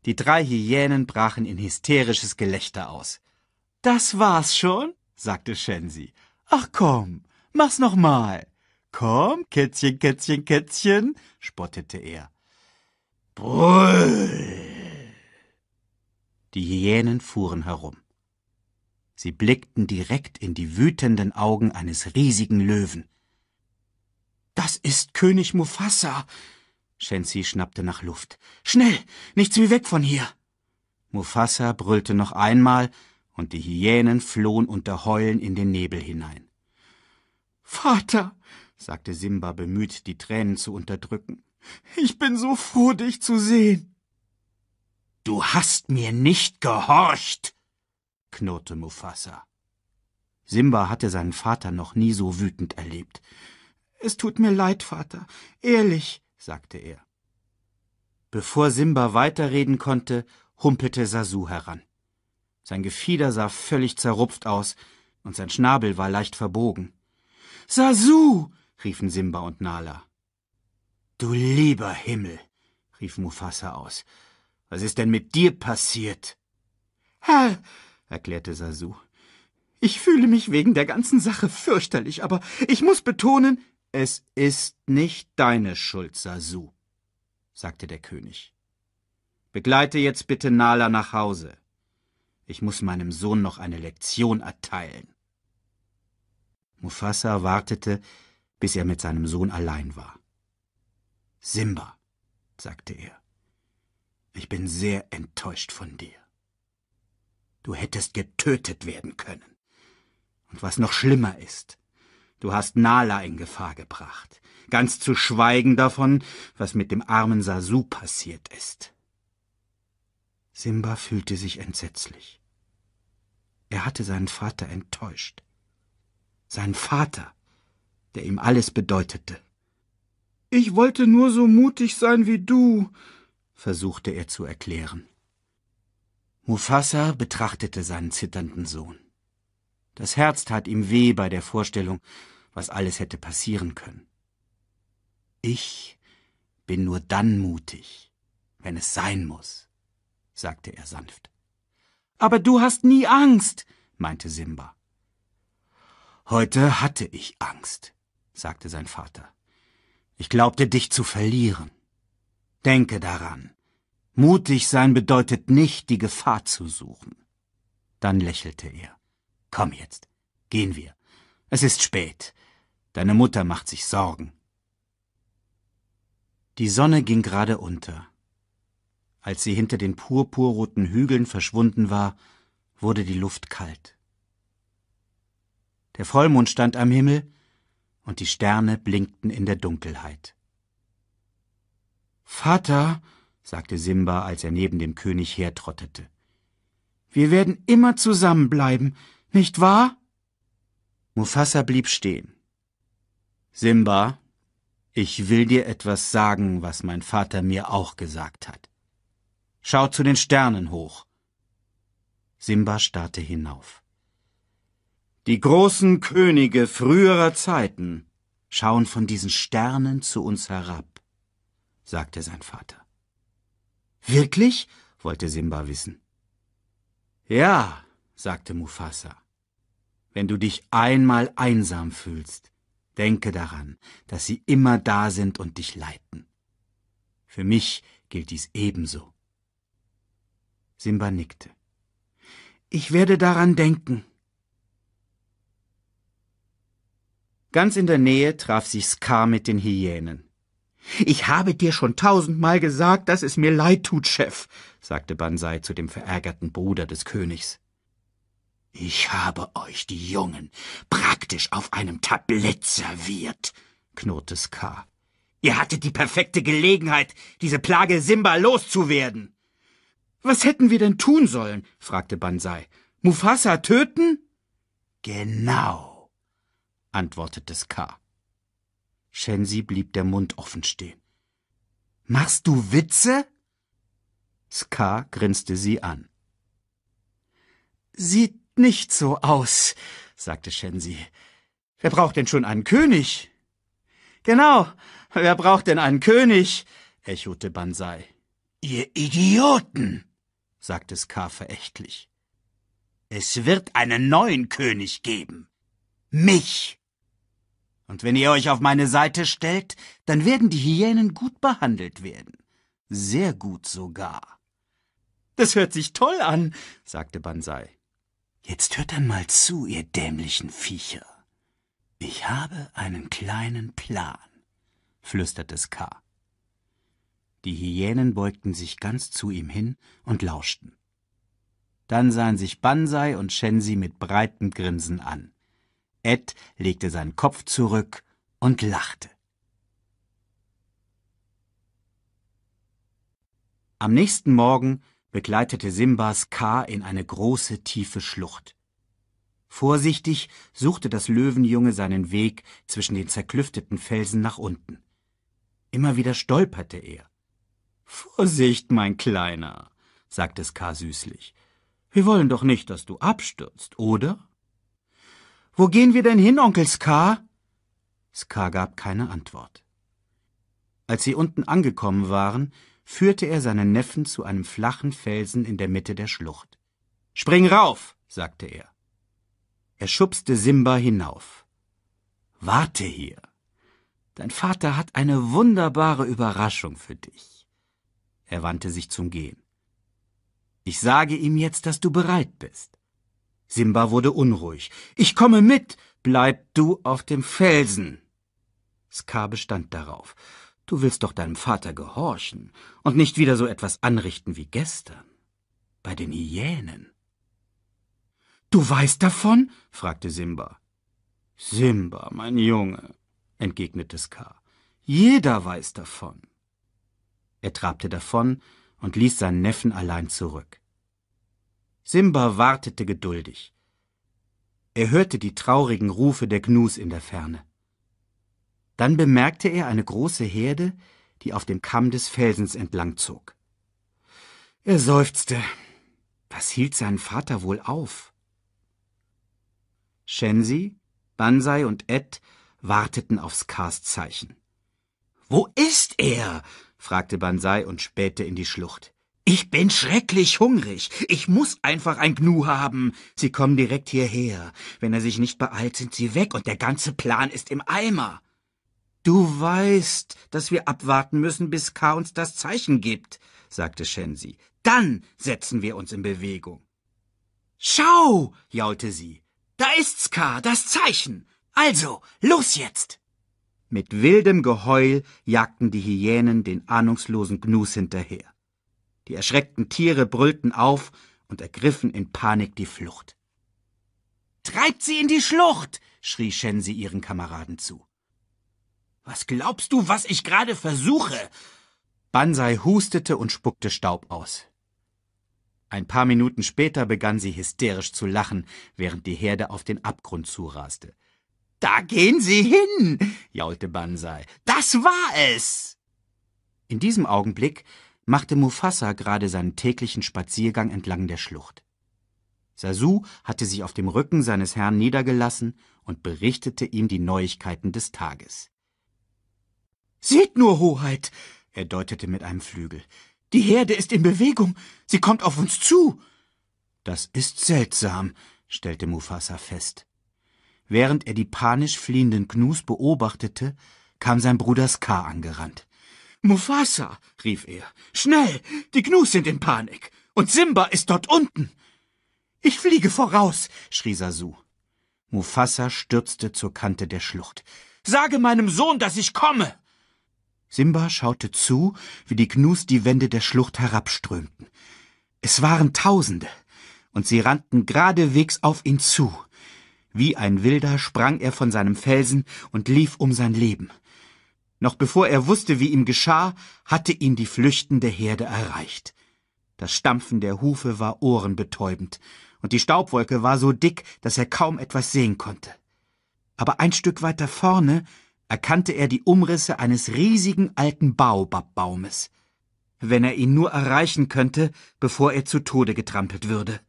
Die drei Hyänen brachen in hysterisches Gelächter aus. Das war's schon, sagte Shensi. Ach komm, mach's noch mal. Komm, Kätzchen, Kätzchen, Kätzchen, spottete er. Brüll! Die Hyänen fuhren herum. Sie blickten direkt in die wütenden Augen eines riesigen Löwen. Das ist König Mufasa! Shensi schnappte nach Luft. Schnell! Nichts wie weg von hier! Mufasa brüllte noch einmal, und die Hyänen flohen unter Heulen in den Nebel hinein. Vater, sagte Simba bemüht, die Tränen zu unterdrücken, ich bin so froh, dich zu sehen. Du hast mir nicht gehorcht, knurrte Mufasa. Simba hatte seinen Vater noch nie so wütend erlebt. Es tut mir leid, Vater, ehrlich, sagte er. Bevor Simba weiterreden konnte, humpelte Sasu heran. Sein Gefieder sah völlig zerrupft aus und sein Schnabel war leicht verbogen. Sasu! riefen Simba und Nala. Du lieber Himmel! rief Mufasa aus. Was ist denn mit dir passiert? Herr, erklärte Sasu, ich fühle mich wegen der ganzen Sache fürchterlich, aber ich muss betonen, es ist nicht deine Schuld, Sasu, sagte der König. Begleite jetzt bitte Nala nach Hause. Ich muss meinem Sohn noch eine Lektion erteilen. Mufasa wartete, bis er mit seinem Sohn allein war. Simba, sagte er. Ich bin sehr enttäuscht von dir. Du hättest getötet werden können. Und was noch schlimmer ist, du hast Nala in Gefahr gebracht, ganz zu schweigen davon, was mit dem armen Sasu passiert ist. Simba fühlte sich entsetzlich. Er hatte seinen Vater enttäuscht. Sein Vater, der ihm alles bedeutete. Ich wollte nur so mutig sein wie du, versuchte er zu erklären. Mufasa betrachtete seinen zitternden Sohn. Das Herz tat ihm weh bei der Vorstellung, was alles hätte passieren können. Ich bin nur dann mutig, wenn es sein muss, sagte er sanft. Aber du hast nie Angst, meinte Simba. Heute hatte ich Angst, sagte sein Vater. Ich glaubte dich zu verlieren. Denke daran. Mutig sein bedeutet nicht, die Gefahr zu suchen. Dann lächelte er. Komm jetzt, gehen wir. Es ist spät. Deine Mutter macht sich Sorgen. Die Sonne ging gerade unter. Als sie hinter den purpurroten Hügeln verschwunden war, wurde die Luft kalt. Der Vollmond stand am Himmel und die Sterne blinkten in der Dunkelheit. Vater, sagte Simba, als er neben dem König hertrottete, wir werden immer zusammenbleiben, nicht wahr? Mufasa blieb stehen. Simba, ich will dir etwas sagen, was mein Vater mir auch gesagt hat. Schau zu den Sternen hoch. Simba starrte hinauf. Die großen Könige früherer Zeiten schauen von diesen Sternen zu uns herab sagte sein Vater. Wirklich? wollte Simba wissen. Ja, sagte Mufasa. Wenn du dich einmal einsam fühlst, denke daran, dass sie immer da sind und dich leiten. Für mich gilt dies ebenso. Simba nickte. Ich werde daran denken. Ganz in der Nähe traf sich Ska mit den Hyänen. Ich habe dir schon tausendmal gesagt, dass es mir leid tut, Chef, sagte Bansai zu dem verärgerten Bruder des Königs. Ich habe euch die Jungen praktisch auf einem Tablett serviert, knurrte Ska. Ihr hattet die perfekte Gelegenheit, diese Plage Simba loszuwerden. Was hätten wir denn tun sollen? fragte Bansai. Mufasa töten? Genau, antwortete Ska. Shensi blieb der Mund offen stehen. Machst du Witze? Ska grinste sie an. Sieht nicht so aus, sagte Shensi. Wer braucht denn schon einen König? Genau, wer braucht denn einen König? echote Bansai. Ihr Idioten, sagte Ska verächtlich. Es wird einen neuen König geben. Mich. Und wenn ihr euch auf meine Seite stellt, dann werden die Hyänen gut behandelt werden. Sehr gut sogar. Das hört sich toll an, sagte Bansai. Jetzt hört einmal zu, ihr dämlichen Viecher. Ich habe einen kleinen Plan, flüsterte Ska. Die Hyänen beugten sich ganz zu ihm hin und lauschten. Dann sahen sich Bansai und Shensi mit breitem Grinsen an. Ed legte seinen Kopf zurück und lachte. Am nächsten Morgen begleitete Simbas K. in eine große, tiefe Schlucht. Vorsichtig suchte das Löwenjunge seinen Weg zwischen den zerklüfteten Felsen nach unten. Immer wieder stolperte er. Vorsicht, mein Kleiner, sagte Ska süßlich. Wir wollen doch nicht, dass du abstürzt, oder? Wo gehen wir denn hin, Onkel Ska? Ska gab keine Antwort. Als sie unten angekommen waren, führte er seinen Neffen zu einem flachen Felsen in der Mitte der Schlucht. Spring rauf, sagte er. Er schubste Simba hinauf. Warte hier. Dein Vater hat eine wunderbare Überraschung für dich. Er wandte sich zum Gehen. Ich sage ihm jetzt, dass du bereit bist. Simba wurde unruhig. Ich komme mit, bleib du auf dem Felsen. Ska bestand darauf. Du willst doch deinem Vater gehorchen und nicht wieder so etwas anrichten wie gestern. Bei den Hyänen. Du weißt davon? fragte Simba. Simba, mein Junge, entgegnete Ska. Jeder weiß davon. Er trabte davon und ließ seinen Neffen allein zurück. Simba wartete geduldig. Er hörte die traurigen Rufe der Gnus in der Ferne. Dann bemerkte er eine große Herde, die auf dem Kamm des Felsens entlangzog. Er seufzte. Was hielt seinen Vater wohl auf? Shensi, Bansai und Ed warteten aufs Kars Zeichen. Wo ist er? fragte Bansai und spähte in die Schlucht. Ich bin schrecklich hungrig. Ich muss einfach ein Gnu haben. Sie kommen direkt hierher. Wenn er sich nicht beeilt, sind sie weg und der ganze Plan ist im Eimer. Du weißt, dass wir abwarten müssen, bis K uns das Zeichen gibt, sagte Shensi. Dann setzen wir uns in Bewegung. Schau, jaulte sie. Da ist's, K, das Zeichen. Also, los jetzt! Mit wildem Geheul jagten die Hyänen den ahnungslosen Gnus hinterher. Die erschreckten Tiere brüllten auf und ergriffen in Panik die Flucht. Treibt sie in die Schlucht! schrie Shensi ihren Kameraden zu. Was glaubst du, was ich gerade versuche? Bansai hustete und spuckte Staub aus. Ein paar Minuten später begann sie hysterisch zu lachen, während die Herde auf den Abgrund zuraste. Da gehen sie hin! jaulte Bansai. Das war es! In diesem Augenblick machte Mufasa gerade seinen täglichen Spaziergang entlang der Schlucht. Sasu hatte sich auf dem Rücken seines Herrn niedergelassen und berichtete ihm die Neuigkeiten des Tages. Seht nur, Hoheit, er deutete mit einem Flügel. Die Herde ist in Bewegung. Sie kommt auf uns zu. Das ist seltsam, stellte Mufasa fest. Während er die panisch fliehenden Gnus beobachtete, kam sein Bruder Ska angerannt. Mufasa, rief er. Schnell! Die Gnus sind in Panik! Und Simba ist dort unten! Ich fliege voraus! schrie Sasu. Mufasa stürzte zur Kante der Schlucht. Sage meinem Sohn, dass ich komme! Simba schaute zu, wie die Gnus die Wände der Schlucht herabströmten. Es waren Tausende, und sie rannten geradewegs auf ihn zu. Wie ein Wilder sprang er von seinem Felsen und lief um sein Leben. Noch bevor er wusste, wie ihm geschah, hatte ihn die flüchtende Herde erreicht. Das Stampfen der Hufe war ohrenbetäubend, und die Staubwolke war so dick, dass er kaum etwas sehen konnte. Aber ein Stück weiter vorne erkannte er die Umrisse eines riesigen alten Baobabbaumes. Wenn er ihn nur erreichen könnte, bevor er zu Tode getrampelt würde.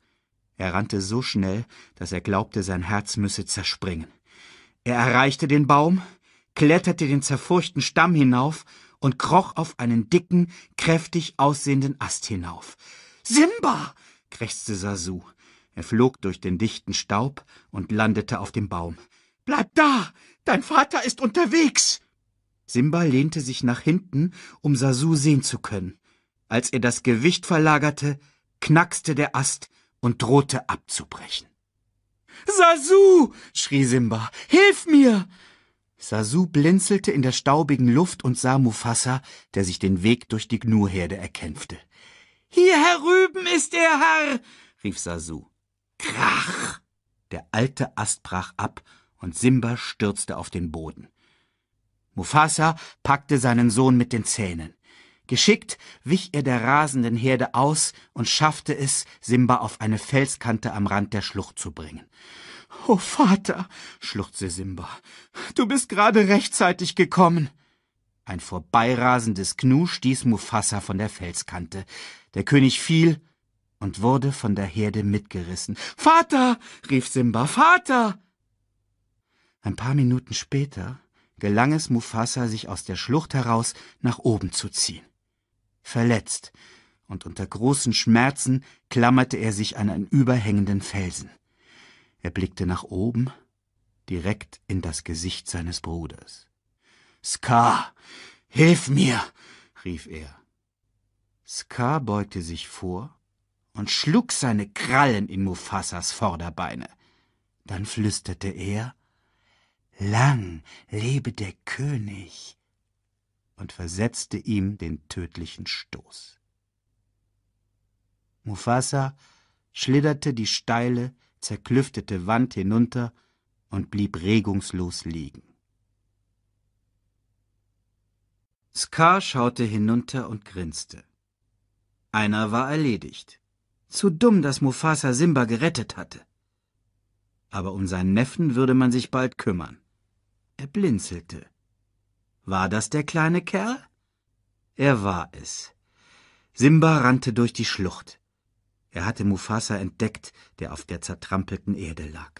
Er rannte so schnell, dass er glaubte, sein Herz müsse zerspringen. Er erreichte den Baum, kletterte den zerfurchten Stamm hinauf und kroch auf einen dicken, kräftig aussehenden Ast hinauf. Simba! krächzte Sasu. Er flog durch den dichten Staub und landete auf dem Baum. Bleib da! Dein Vater ist unterwegs! Simba lehnte sich nach hinten, um Sasu sehen zu können. Als er das Gewicht verlagerte, knackste der Ast und drohte abzubrechen. Sasu! schrie Simba. Hilf mir! Sasu blinzelte in der staubigen Luft und sah Mufasa, der sich den Weg durch die gnu erkämpfte. Hier herüben ist der Herr, rief Sasu. Krach! Der alte Ast brach ab und Simba stürzte auf den Boden. Mufasa packte seinen Sohn mit den Zähnen. Geschickt wich er der rasenden Herde aus und schaffte es, Simba auf eine Felskante am Rand der Schlucht zu bringen. O oh, Vater, schluchzte Simba, du bist gerade rechtzeitig gekommen. Ein vorbeirasendes Knu stieß Mufasa von der Felskante. Der König fiel und wurde von der Herde mitgerissen. Vater, rief Simba, Vater! Ein paar Minuten später gelang es Mufasa, sich aus der Schlucht heraus nach oben zu ziehen. Verletzt und unter großen Schmerzen klammerte er sich an einen überhängenden Felsen. Er blickte nach oben, direkt in das Gesicht seines Bruders. Ska, hilf mir! rief er. Ska beugte sich vor und schlug seine Krallen in Mufasas Vorderbeine. Dann flüsterte er Lang lebe der König und versetzte ihm den tödlichen Stoß. Mufasa schlitterte die steile, zerklüftete Wand hinunter und blieb regungslos liegen. Ska schaute hinunter und grinste. Einer war erledigt. Zu dumm, dass Mufasa Simba gerettet hatte. Aber um seinen Neffen würde man sich bald kümmern. Er blinzelte. War das der kleine Kerl? Er war es. Simba rannte durch die Schlucht. Er hatte Mufasa entdeckt, der auf der zertrampelten Erde lag.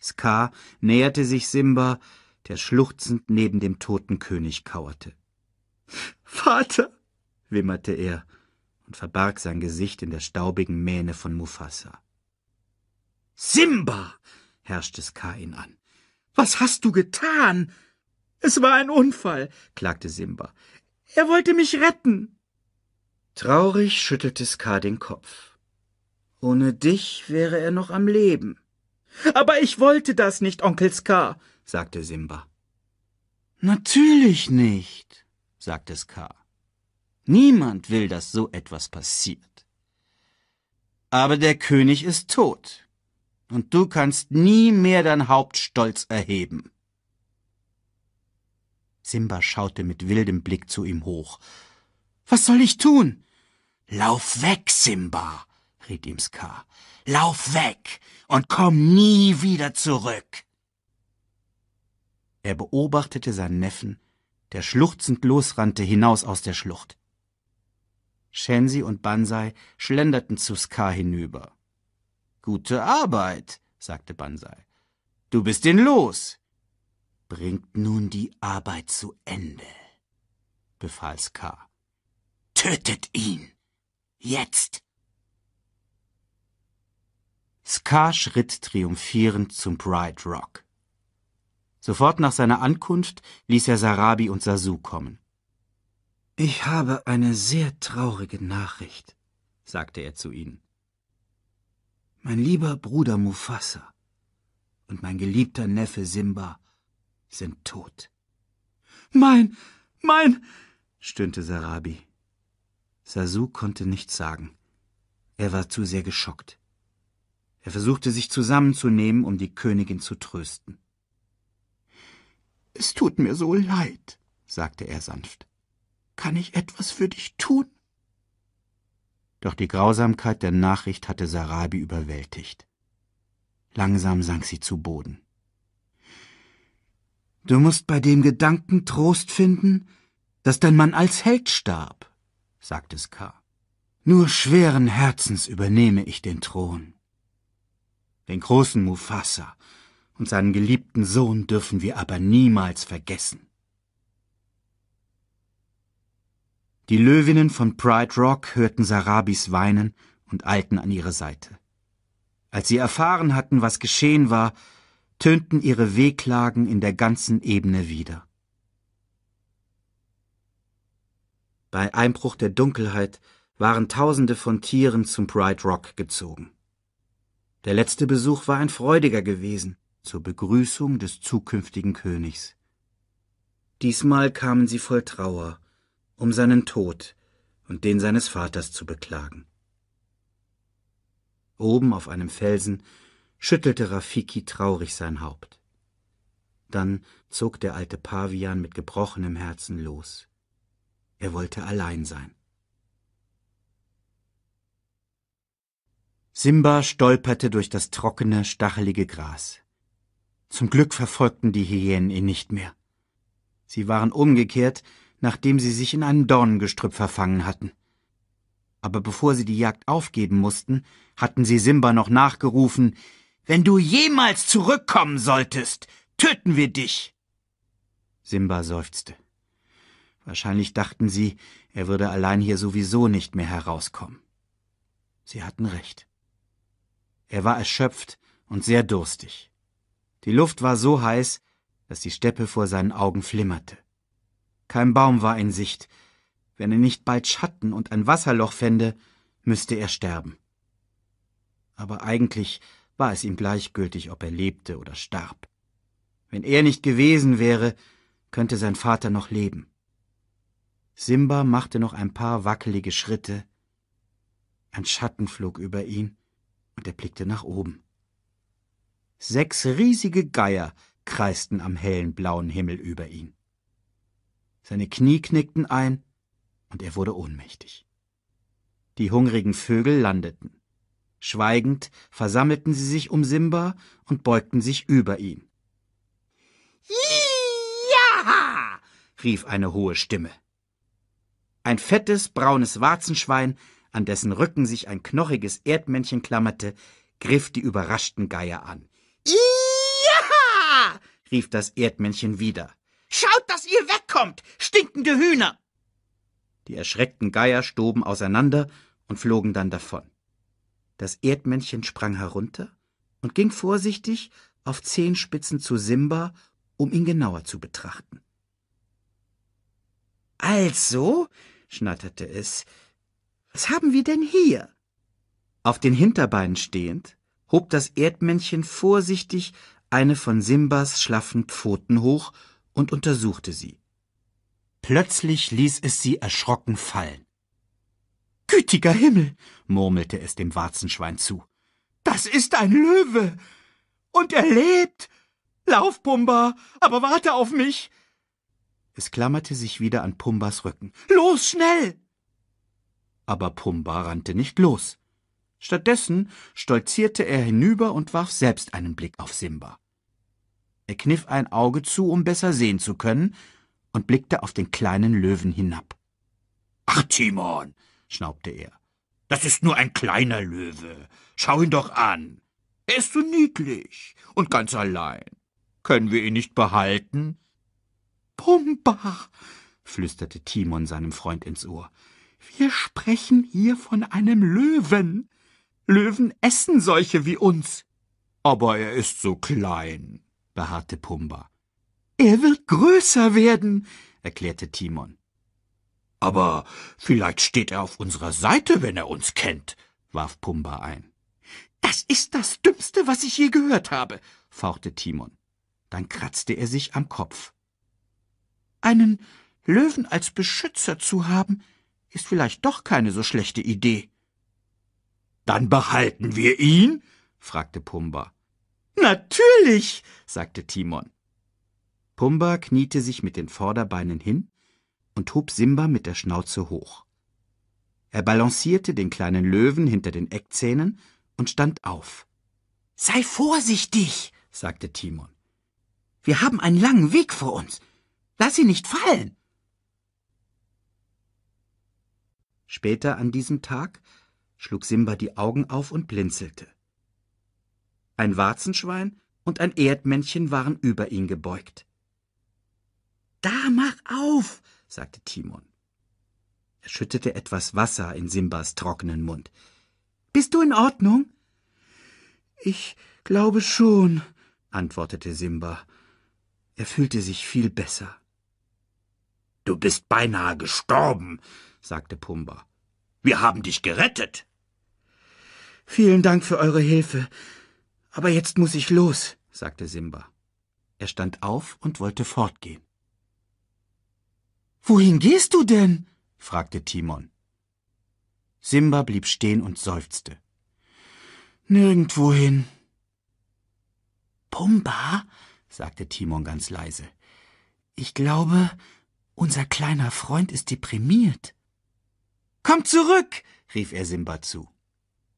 Ska näherte sich Simba, der schluchzend neben dem toten König kauerte. Vater, wimmerte er und verbarg sein Gesicht in der staubigen Mähne von Mufasa. Simba, herrschte Ska ihn an. Was hast du getan? Es war ein Unfall, klagte Simba. Er wollte mich retten. Traurig schüttelte Ska den Kopf. Ohne dich wäre er noch am Leben. Aber ich wollte das nicht, Onkel Ska, sagte Simba. Natürlich nicht, sagte Ska. Niemand will, dass so etwas passiert. Aber der König ist tot, und du kannst nie mehr dein Hauptstolz erheben. Simba schaute mit wildem Blick zu ihm hoch, was soll ich tun? Lauf weg, Simba, riet ihm Ska. Lauf weg und komm nie wieder zurück. Er beobachtete seinen Neffen, der schluchzend losrannte hinaus aus der Schlucht. Shensi und Bansai schlenderten zu Ska hinüber. Gute Arbeit, sagte Bansai. Du bist denn los. Bringt nun die Arbeit zu Ende, befahl Ska. Tötet ihn. Jetzt. Ska schritt triumphierend zum Pride Rock. Sofort nach seiner Ankunft ließ er Sarabi und Sasu kommen. Ich habe eine sehr traurige Nachricht, sagte er zu ihnen. Mein lieber Bruder Mufasa und mein geliebter Neffe Simba sind tot. Mein, mein, stöhnte Sarabi. Sasu konnte nichts sagen. Er war zu sehr geschockt. Er versuchte sich zusammenzunehmen, um die Königin zu trösten. Es tut mir so leid, sagte er sanft. Kann ich etwas für dich tun? Doch die Grausamkeit der Nachricht hatte Sarabi überwältigt. Langsam sank sie zu Boden. Du musst bei dem Gedanken Trost finden, dass dein Mann als Held starb sagte Ska. Nur schweren Herzens übernehme ich den Thron. Den großen Mufasa und seinen geliebten Sohn dürfen wir aber niemals vergessen. Die Löwinnen von Pride Rock hörten Sarabis weinen und eilten an ihre Seite. Als sie erfahren hatten, was geschehen war, tönten ihre Wehklagen in der ganzen Ebene wieder. Bei Einbruch der Dunkelheit waren Tausende von Tieren zum Bright Rock gezogen. Der letzte Besuch war ein freudiger gewesen, zur Begrüßung des zukünftigen Königs. Diesmal kamen sie voll Trauer, um seinen Tod und den seines Vaters zu beklagen. Oben auf einem Felsen schüttelte Rafiki traurig sein Haupt. Dann zog der alte Pavian mit gebrochenem Herzen los. Er wollte allein sein. Simba stolperte durch das trockene, stachelige Gras. Zum Glück verfolgten die Hyänen ihn nicht mehr. Sie waren umgekehrt, nachdem sie sich in einem Dornengestrüpp verfangen hatten. Aber bevor sie die Jagd aufgeben mussten, hatten sie Simba noch nachgerufen Wenn du jemals zurückkommen solltest, töten wir dich. Simba seufzte. Wahrscheinlich dachten sie, er würde allein hier sowieso nicht mehr herauskommen. Sie hatten recht. Er war erschöpft und sehr durstig. Die Luft war so heiß, dass die Steppe vor seinen Augen flimmerte. Kein Baum war in Sicht. Wenn er nicht bald Schatten und ein Wasserloch fände, müsste er sterben. Aber eigentlich war es ihm gleichgültig, ob er lebte oder starb. Wenn er nicht gewesen wäre, könnte sein Vater noch leben. Simba machte noch ein paar wackelige Schritte. Ein Schatten flog über ihn und er blickte nach oben. Sechs riesige Geier kreisten am hellen blauen Himmel über ihn. Seine Knie knickten ein und er wurde ohnmächtig. Die hungrigen Vögel landeten. Schweigend versammelten sie sich um Simba und beugten sich über ihn. Ja! rief eine hohe Stimme ein fettes, braunes Warzenschwein, an dessen Rücken sich ein knochiges Erdmännchen klammerte, griff die überraschten Geier an. Ja! rief das Erdmännchen wieder. Schaut, dass ihr wegkommt, stinkende Hühner! Die erschreckten Geier stoben auseinander und flogen dann davon. Das Erdmännchen sprang herunter und ging vorsichtig auf Zehenspitzen zu Simba, um ihn genauer zu betrachten. Also, schnatterte es. Was haben wir denn hier? Auf den Hinterbeinen stehend, hob das Erdmännchen vorsichtig eine von Simbas schlaffen Pfoten hoch und untersuchte sie. Plötzlich ließ es sie erschrocken fallen. Gütiger Himmel, murmelte es dem Warzenschwein zu. Das ist ein Löwe. Und er lebt. Lauf, Pumba, aber warte auf mich. Es klammerte sich wieder an Pumbas Rücken. Los, schnell! Aber Pumba rannte nicht los. Stattdessen stolzierte er hinüber und warf selbst einen Blick auf Simba. Er kniff ein Auge zu, um besser sehen zu können, und blickte auf den kleinen Löwen hinab. Ach, Timon, schnaubte er, das ist nur ein kleiner Löwe. Schau ihn doch an. Er ist so niedlich und ganz allein. Können wir ihn nicht behalten? Pumba, flüsterte Timon seinem Freund ins Ohr. Wir sprechen hier von einem Löwen. Löwen essen solche wie uns. Aber er ist so klein, beharrte Pumba. Er wird größer werden, erklärte Timon. Aber vielleicht steht er auf unserer Seite, wenn er uns kennt, warf Pumba ein. Das ist das Dümmste, was ich je gehört habe, fauchte Timon. Dann kratzte er sich am Kopf. Einen Löwen als Beschützer zu haben, ist vielleicht doch keine so schlechte Idee. Dann behalten wir ihn? fragte Pumba. Natürlich, sagte Timon. Pumba kniete sich mit den Vorderbeinen hin und hob Simba mit der Schnauze hoch. Er balancierte den kleinen Löwen hinter den Eckzähnen und stand auf. Sei vorsichtig, sagte Timon. Wir haben einen langen Weg vor uns. Lass sie nicht fallen! Später an diesem Tag schlug Simba die Augen auf und blinzelte. Ein Warzenschwein und ein Erdmännchen waren über ihn gebeugt. Da mach auf, sagte Timon. Er schüttete etwas Wasser in Simbas trockenen Mund. Bist du in Ordnung? Ich glaube schon, antwortete Simba. Er fühlte sich viel besser. Du bist beinahe gestorben, sagte Pumba. Wir haben dich gerettet. Vielen Dank für eure Hilfe. Aber jetzt muss ich los, sagte Simba. Er stand auf und wollte fortgehen. Wohin gehst du denn? fragte Timon. Simba blieb stehen und seufzte. Nirgendwohin. Pumba, sagte Timon ganz leise, ich glaube, unser kleiner Freund ist deprimiert. Komm zurück, rief er Simba zu.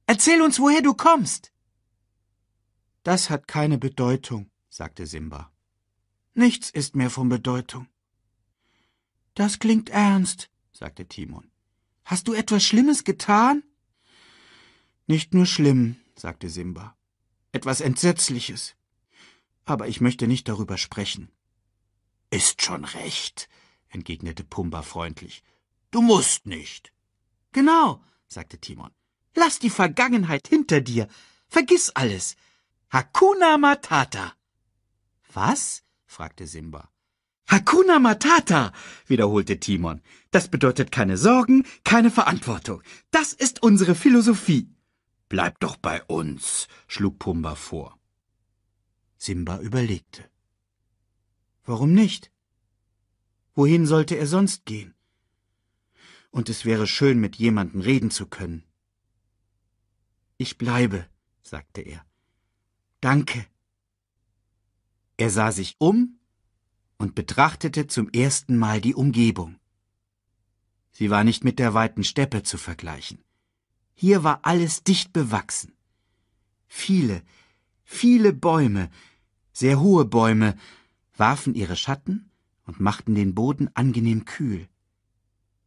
Erzähl uns, woher du kommst. Das hat keine Bedeutung, sagte Simba. Nichts ist mehr von Bedeutung. Das klingt ernst, sagte Timon. Hast du etwas Schlimmes getan? Nicht nur schlimm, sagte Simba. Etwas Entsetzliches. Aber ich möchte nicht darüber sprechen. Ist schon recht, entgegnete Pumba freundlich. Du musst nicht. Genau, sagte Timon. Lass die Vergangenheit hinter dir. Vergiss alles. Hakuna Matata. Was? fragte Simba. Hakuna Matata, wiederholte Timon. Das bedeutet keine Sorgen, keine Verantwortung. Das ist unsere Philosophie. Bleib doch bei uns, schlug Pumba vor. Simba überlegte. Warum nicht? Wohin sollte er sonst gehen? Und es wäre schön, mit jemandem reden zu können. Ich bleibe, sagte er. Danke. Er sah sich um und betrachtete zum ersten Mal die Umgebung. Sie war nicht mit der weiten Steppe zu vergleichen. Hier war alles dicht bewachsen. Viele, viele Bäume, sehr hohe Bäume, warfen ihre Schatten und machten den Boden angenehm kühl.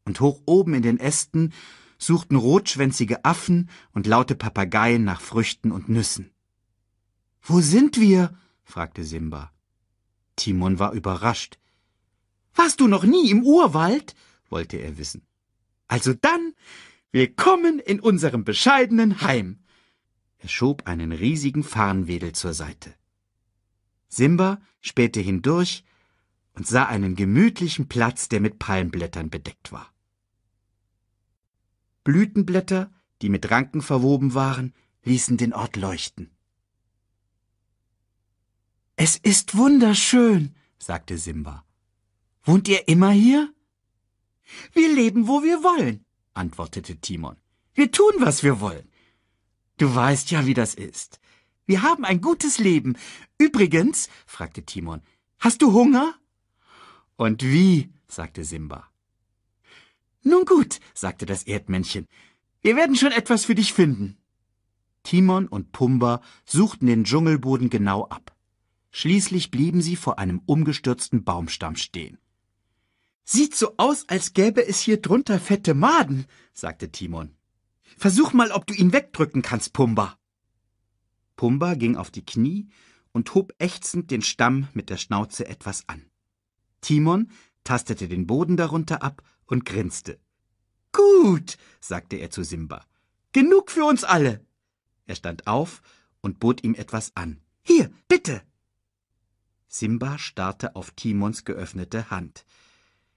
Und hoch oben in den Ästen suchten rotschwänzige Affen und laute Papageien nach Früchten und Nüssen. Wo sind wir? fragte Simba. Timon war überrascht. Warst du noch nie im Urwald? wollte er wissen. Also dann, willkommen in unserem bescheidenen Heim. Er schob einen riesigen Farnwedel zur Seite. Simba spähte hindurch und sah einen gemütlichen Platz, der mit Palmblättern bedeckt war. Blütenblätter, die mit Ranken verwoben waren, ließen den Ort leuchten. Es ist wunderschön, sagte Simba. Wohnt ihr immer hier? Wir leben, wo wir wollen, antwortete Timon. Wir tun, was wir wollen. Du weißt ja, wie das ist. Wir haben ein gutes Leben. Übrigens, fragte Timon, hast du Hunger? Und wie? sagte Simba. Nun gut, sagte das Erdmännchen, wir werden schon etwas für dich finden. Timon und Pumba suchten den Dschungelboden genau ab. Schließlich blieben sie vor einem umgestürzten Baumstamm stehen. Sieht so aus, als gäbe es hier drunter fette Maden, sagte Timon. Versuch mal, ob du ihn wegdrücken kannst, Pumba. Pumba ging auf die Knie und hob ächzend den Stamm mit der Schnauze etwas an. Timon tastete den Boden darunter ab und grinste. Gut, sagte er zu Simba. Genug für uns alle. Er stand auf und bot ihm etwas an. Hier, bitte. Simba starrte auf Timons geöffnete Hand.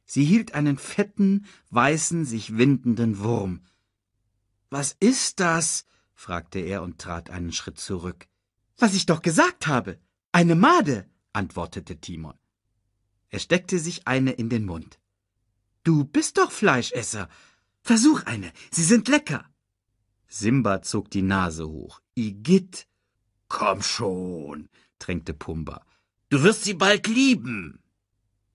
Sie hielt einen fetten, weißen, sich windenden Wurm. Was ist das? fragte er und trat einen Schritt zurück. Was ich doch gesagt habe. Eine Made, antwortete Timon. Er steckte sich eine in den Mund. Du bist doch Fleischesser. Versuch eine, sie sind lecker. Simba zog die Nase hoch. Igitt. Komm schon, drängte Pumba. Du wirst sie bald lieben.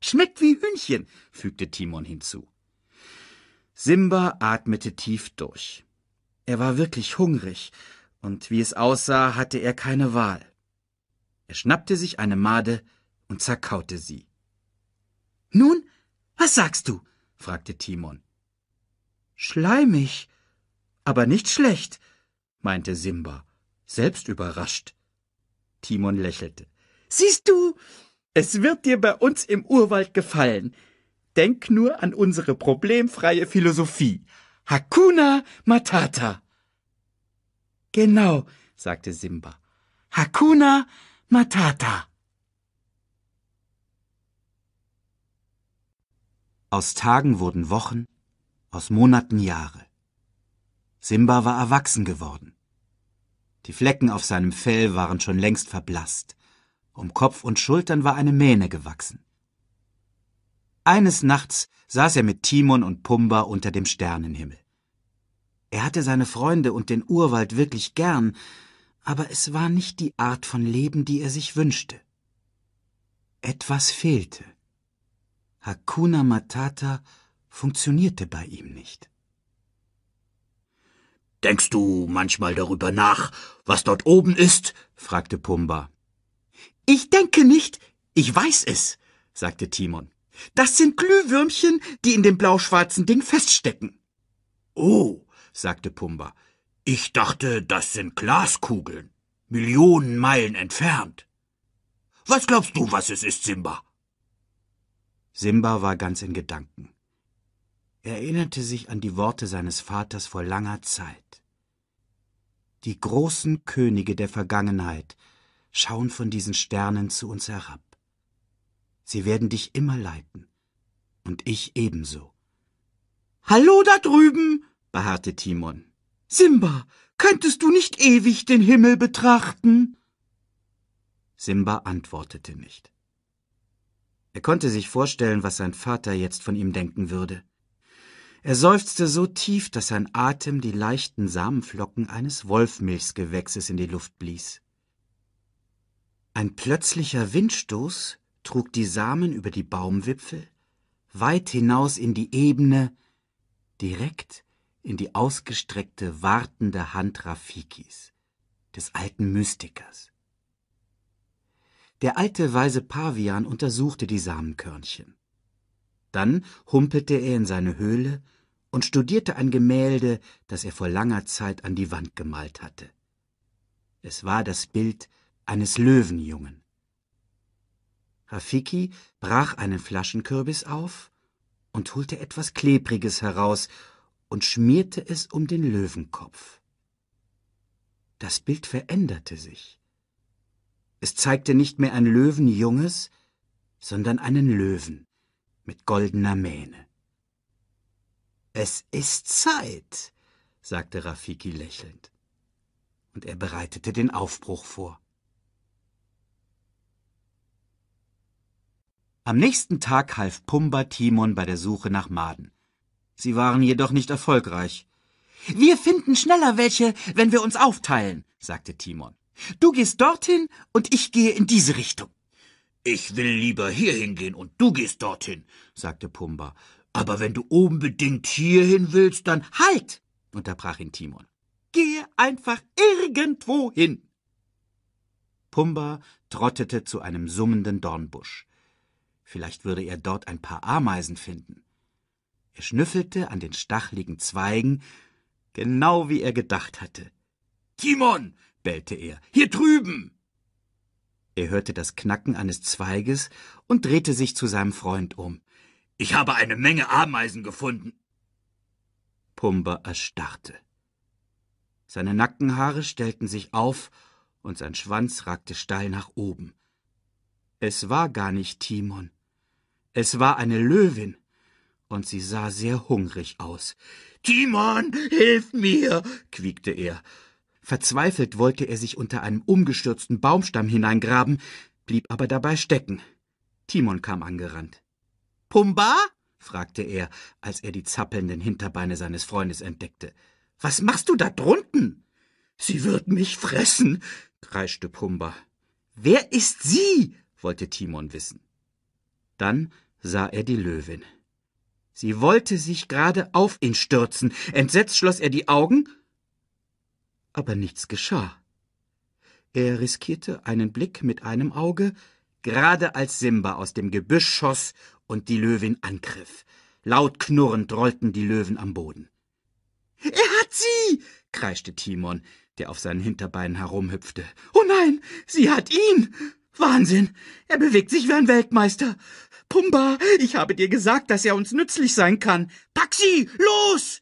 Schmeckt wie Hühnchen, fügte Timon hinzu. Simba atmete tief durch. Er war wirklich hungrig, und wie es aussah, hatte er keine Wahl. Er schnappte sich eine Made und zerkaute sie. Nun, was sagst du? fragte Timon. Schleimig, aber nicht schlecht, meinte Simba, selbst überrascht. Timon lächelte. Siehst du, es wird dir bei uns im Urwald gefallen. Denk nur an unsere problemfreie Philosophie. Hakuna Matata. Genau, sagte Simba. Hakuna Matata. Aus Tagen wurden Wochen, aus Monaten Jahre. Simba war erwachsen geworden. Die Flecken auf seinem Fell waren schon längst verblasst, um Kopf und Schultern war eine Mähne gewachsen. Eines Nachts saß er mit Timon und Pumba unter dem Sternenhimmel. Er hatte seine Freunde und den Urwald wirklich gern, aber es war nicht die Art von Leben, die er sich wünschte. Etwas fehlte. Hakuna Matata funktionierte bei ihm nicht. Denkst du manchmal darüber nach, was dort oben ist? fragte Pumba. Ich denke nicht, ich weiß es, sagte Timon. Das sind Glühwürmchen, die in dem blauschwarzen Ding feststecken. Oh, sagte Pumba, ich dachte, das sind Glaskugeln, Millionen Meilen entfernt. Was glaubst du, was es ist, Simba? Simba war ganz in Gedanken. Er erinnerte sich an die Worte seines Vaters vor langer Zeit. Die großen Könige der Vergangenheit schauen von diesen Sternen zu uns herab. Sie werden dich immer leiten. Und ich ebenso. Hallo da drüben, beharrte Timon. Simba, könntest du nicht ewig den Himmel betrachten? Simba antwortete nicht. Er konnte sich vorstellen, was sein Vater jetzt von ihm denken würde. Er seufzte so tief, dass sein Atem die leichten Samenflocken eines Wolfmilchsgewächses in die Luft blies. Ein plötzlicher Windstoß trug die Samen über die Baumwipfel, weit hinaus in die Ebene, direkt in die ausgestreckte, wartende Hand Rafikis, des alten Mystikers. Der alte weise Pavian untersuchte die Samenkörnchen. Dann humpelte er in seine Höhle und studierte ein Gemälde, das er vor langer Zeit an die Wand gemalt hatte. Es war das Bild eines Löwenjungen. Rafiki brach einen Flaschenkürbis auf und holte etwas Klebriges heraus und schmierte es um den Löwenkopf. Das Bild veränderte sich. Es zeigte nicht mehr ein Löwenjunges, sondern einen Löwen mit goldener Mähne. Es ist Zeit, sagte Rafiki lächelnd, und er bereitete den Aufbruch vor. Am nächsten Tag half Pumba Timon bei der Suche nach Maden. Sie waren jedoch nicht erfolgreich. Wir finden schneller welche, wenn wir uns aufteilen, sagte Timon. Du gehst dorthin und ich gehe in diese Richtung. Ich will lieber hierhin gehen und du gehst dorthin, sagte Pumba. Aber wenn du unbedingt hierhin willst, dann halt, unterbrach ihn Timon. Gehe einfach irgendwo hin. Pumba trottete zu einem summenden Dornbusch. Vielleicht würde er dort ein paar Ameisen finden. Er schnüffelte an den stachligen Zweigen, genau wie er gedacht hatte. Timon, bellte er. Hier drüben! Er hörte das Knacken eines Zweiges und drehte sich zu seinem Freund um. Ich habe eine Menge Ameisen gefunden. Pumba erstarrte. Seine Nackenhaare stellten sich auf und sein Schwanz ragte steil nach oben. Es war gar nicht Timon. Es war eine Löwin. Und sie sah sehr hungrig aus. Timon, hilf mir! quiekte er Verzweifelt wollte er sich unter einem umgestürzten Baumstamm hineingraben, blieb aber dabei stecken. Timon kam angerannt. Pumba? fragte er, als er die zappelnden Hinterbeine seines Freundes entdeckte. Was machst du da drunten? Sie wird mich fressen, kreischte Pumba. Wer ist sie? wollte Timon wissen. Dann sah er die Löwin. Sie wollte sich gerade auf ihn stürzen. Entsetzt schloss er die Augen aber nichts geschah. Er riskierte einen Blick mit einem Auge, gerade als Simba aus dem Gebüsch schoss und die Löwin angriff. Laut knurrend rollten die Löwen am Boden. Er hat sie! kreischte Timon, der auf seinen Hinterbeinen herumhüpfte. Oh nein, sie hat ihn! Wahnsinn! Er bewegt sich wie ein Weltmeister! Pumba, ich habe dir gesagt, dass er uns nützlich sein kann. Pack sie! Los!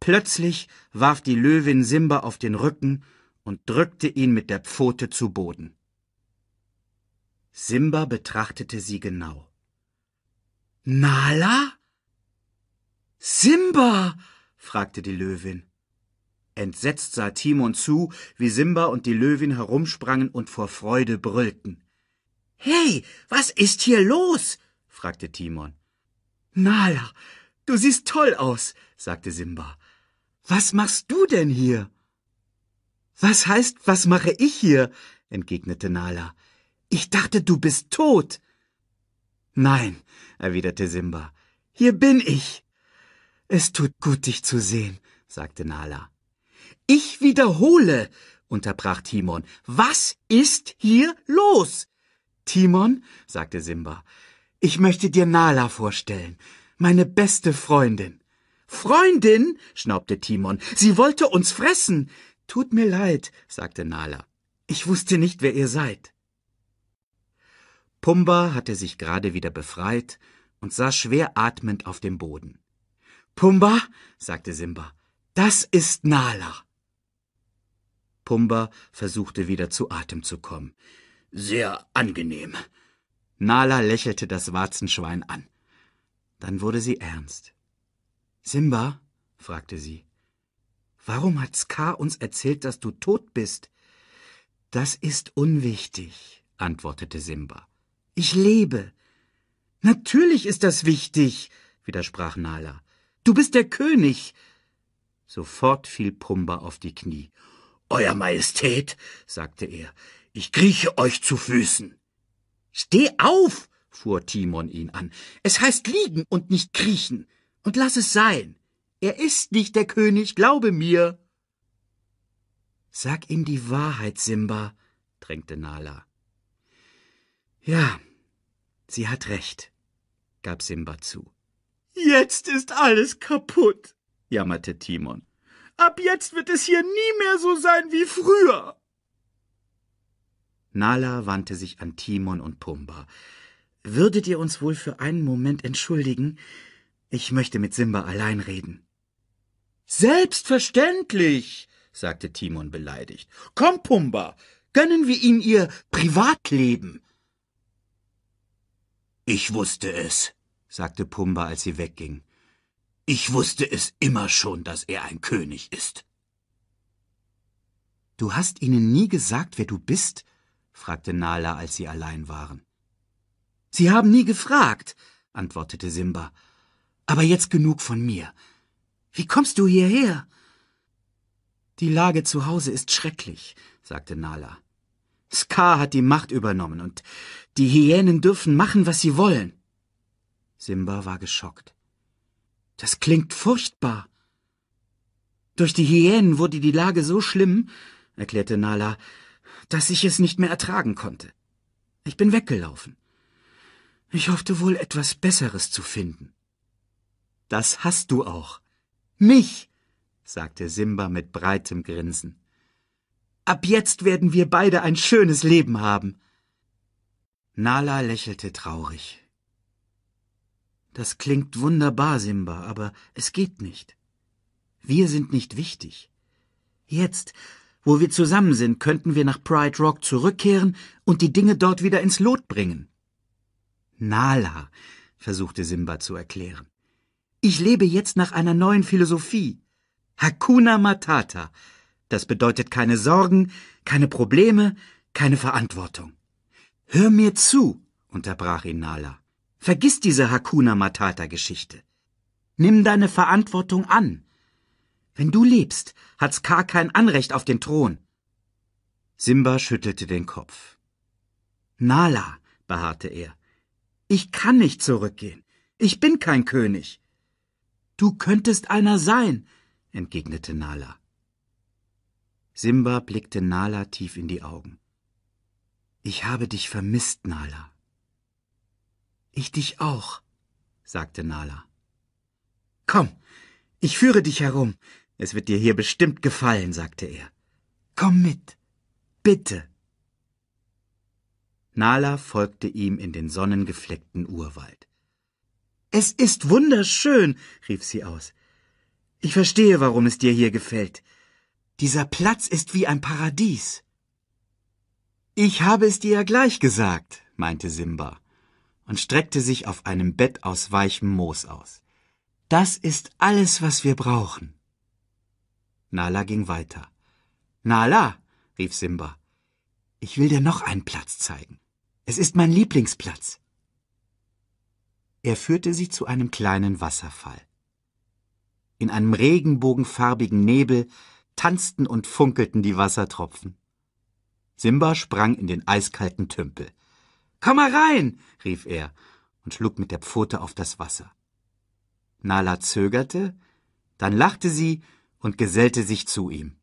Plötzlich warf die Löwin Simba auf den Rücken und drückte ihn mit der Pfote zu Boden. Simba betrachtete sie genau. Nala? Simba! fragte die Löwin. Entsetzt sah Timon zu, wie Simba und die Löwin herumsprangen und vor Freude brüllten. Hey, was ist hier los? fragte Timon. Nala, du siehst toll aus, sagte Simba. Was machst du denn hier? Was heißt, was mache ich hier? entgegnete Nala. Ich dachte, du bist tot. Nein, erwiderte Simba, hier bin ich. Es tut gut, dich zu sehen, sagte Nala. Ich wiederhole, unterbrach Timon, was ist hier los? Timon, sagte Simba, ich möchte dir Nala vorstellen, meine beste Freundin. Freundin, schnaubte Timon, sie wollte uns fressen. Tut mir leid, sagte Nala. Ich wusste nicht, wer ihr seid. Pumba hatte sich gerade wieder befreit und saß schwer atmend auf dem Boden. Pumba, sagte Simba, das ist Nala. Pumba versuchte wieder zu Atem zu kommen. Sehr angenehm. Nala lächelte das Warzenschwein an. Dann wurde sie ernst. Simba, fragte sie, warum hat Ska uns erzählt, dass du tot bist? Das ist unwichtig, antwortete Simba. Ich lebe. Natürlich ist das wichtig, widersprach Nala. Du bist der König. Sofort fiel Pumba auf die Knie. Euer Majestät, sagte er, ich krieche euch zu Füßen. Steh auf, fuhr Timon ihn an. Es heißt liegen und nicht kriechen. Und lass es sein. Er ist nicht der König, glaube mir. Sag ihm die Wahrheit, Simba, drängte Nala. Ja, sie hat recht, gab Simba zu. Jetzt ist alles kaputt, jammerte Timon. Ab jetzt wird es hier nie mehr so sein wie früher. Nala wandte sich an Timon und Pumba. Würdet ihr uns wohl für einen Moment entschuldigen? Ich möchte mit Simba allein reden. Selbstverständlich, sagte Timon beleidigt. Komm, Pumba, gönnen wir ihm ihr Privatleben. Ich wusste es, sagte Pumba, als sie wegging. Ich wusste es immer schon, dass er ein König ist. Du hast ihnen nie gesagt, wer du bist? fragte Nala, als sie allein waren. Sie haben nie gefragt, antwortete Simba. Aber jetzt genug von mir. Wie kommst du hierher? Die Lage zu Hause ist schrecklich, sagte Nala. Ska hat die Macht übernommen und die Hyänen dürfen machen, was sie wollen. Simba war geschockt. Das klingt furchtbar. Durch die Hyänen wurde die Lage so schlimm, erklärte Nala, dass ich es nicht mehr ertragen konnte. Ich bin weggelaufen. Ich hoffte wohl etwas Besseres zu finden. Das hast du auch. Mich, sagte Simba mit breitem Grinsen. Ab jetzt werden wir beide ein schönes Leben haben. Nala lächelte traurig. Das klingt wunderbar, Simba, aber es geht nicht. Wir sind nicht wichtig. Jetzt, wo wir zusammen sind, könnten wir nach Pride Rock zurückkehren und die Dinge dort wieder ins Lot bringen. Nala, versuchte Simba zu erklären. Ich lebe jetzt nach einer neuen Philosophie. Hakuna Matata. Das bedeutet keine Sorgen, keine Probleme, keine Verantwortung. Hör mir zu, unterbrach ihn Nala. Vergiss diese Hakuna Matata-Geschichte. Nimm deine Verantwortung an. Wenn du lebst, hat's K kein Anrecht auf den Thron. Simba schüttelte den Kopf. Nala, beharrte er, ich kann nicht zurückgehen. Ich bin kein König. Du könntest einer sein, entgegnete Nala. Simba blickte Nala tief in die Augen. Ich habe dich vermisst, Nala. Ich dich auch, sagte Nala. Komm, ich führe dich herum. Es wird dir hier bestimmt gefallen, sagte er. Komm mit, bitte. Nala folgte ihm in den sonnengefleckten Urwald. Es ist wunderschön, rief sie aus. Ich verstehe, warum es dir hier gefällt. Dieser Platz ist wie ein Paradies. Ich habe es dir ja gleich gesagt, meinte Simba und streckte sich auf einem Bett aus weichem Moos aus. Das ist alles, was wir brauchen. Nala ging weiter. Nala, rief Simba, ich will dir noch einen Platz zeigen. Es ist mein Lieblingsplatz. Er führte sie zu einem kleinen Wasserfall. In einem regenbogenfarbigen Nebel tanzten und funkelten die Wassertropfen. Simba sprang in den eiskalten Tümpel. Komm mal rein, rief er und schlug mit der Pfote auf das Wasser. Nala zögerte, dann lachte sie und gesellte sich zu ihm.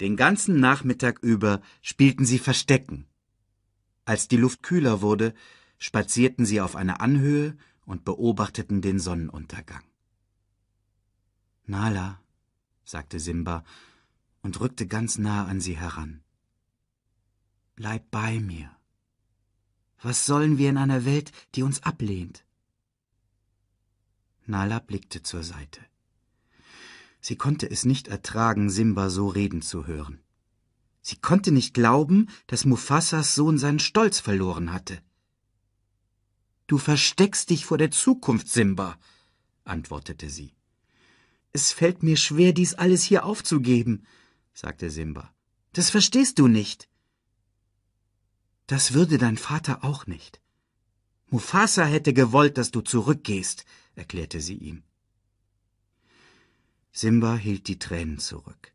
Den ganzen Nachmittag über spielten sie Verstecken. Als die Luft kühler wurde, spazierten sie auf eine Anhöhe und beobachteten den Sonnenuntergang. Nala, sagte Simba und rückte ganz nah an sie heran. Bleib bei mir. Was sollen wir in einer Welt, die uns ablehnt? Nala blickte zur Seite. Sie konnte es nicht ertragen, Simba so reden zu hören. Sie konnte nicht glauben, dass Mufassas Sohn seinen Stolz verloren hatte. Du versteckst dich vor der Zukunft, Simba, antwortete sie. Es fällt mir schwer, dies alles hier aufzugeben, sagte Simba. Das verstehst du nicht. Das würde dein Vater auch nicht. Mufasa hätte gewollt, dass du zurückgehst, erklärte sie ihm. Simba hielt die Tränen zurück.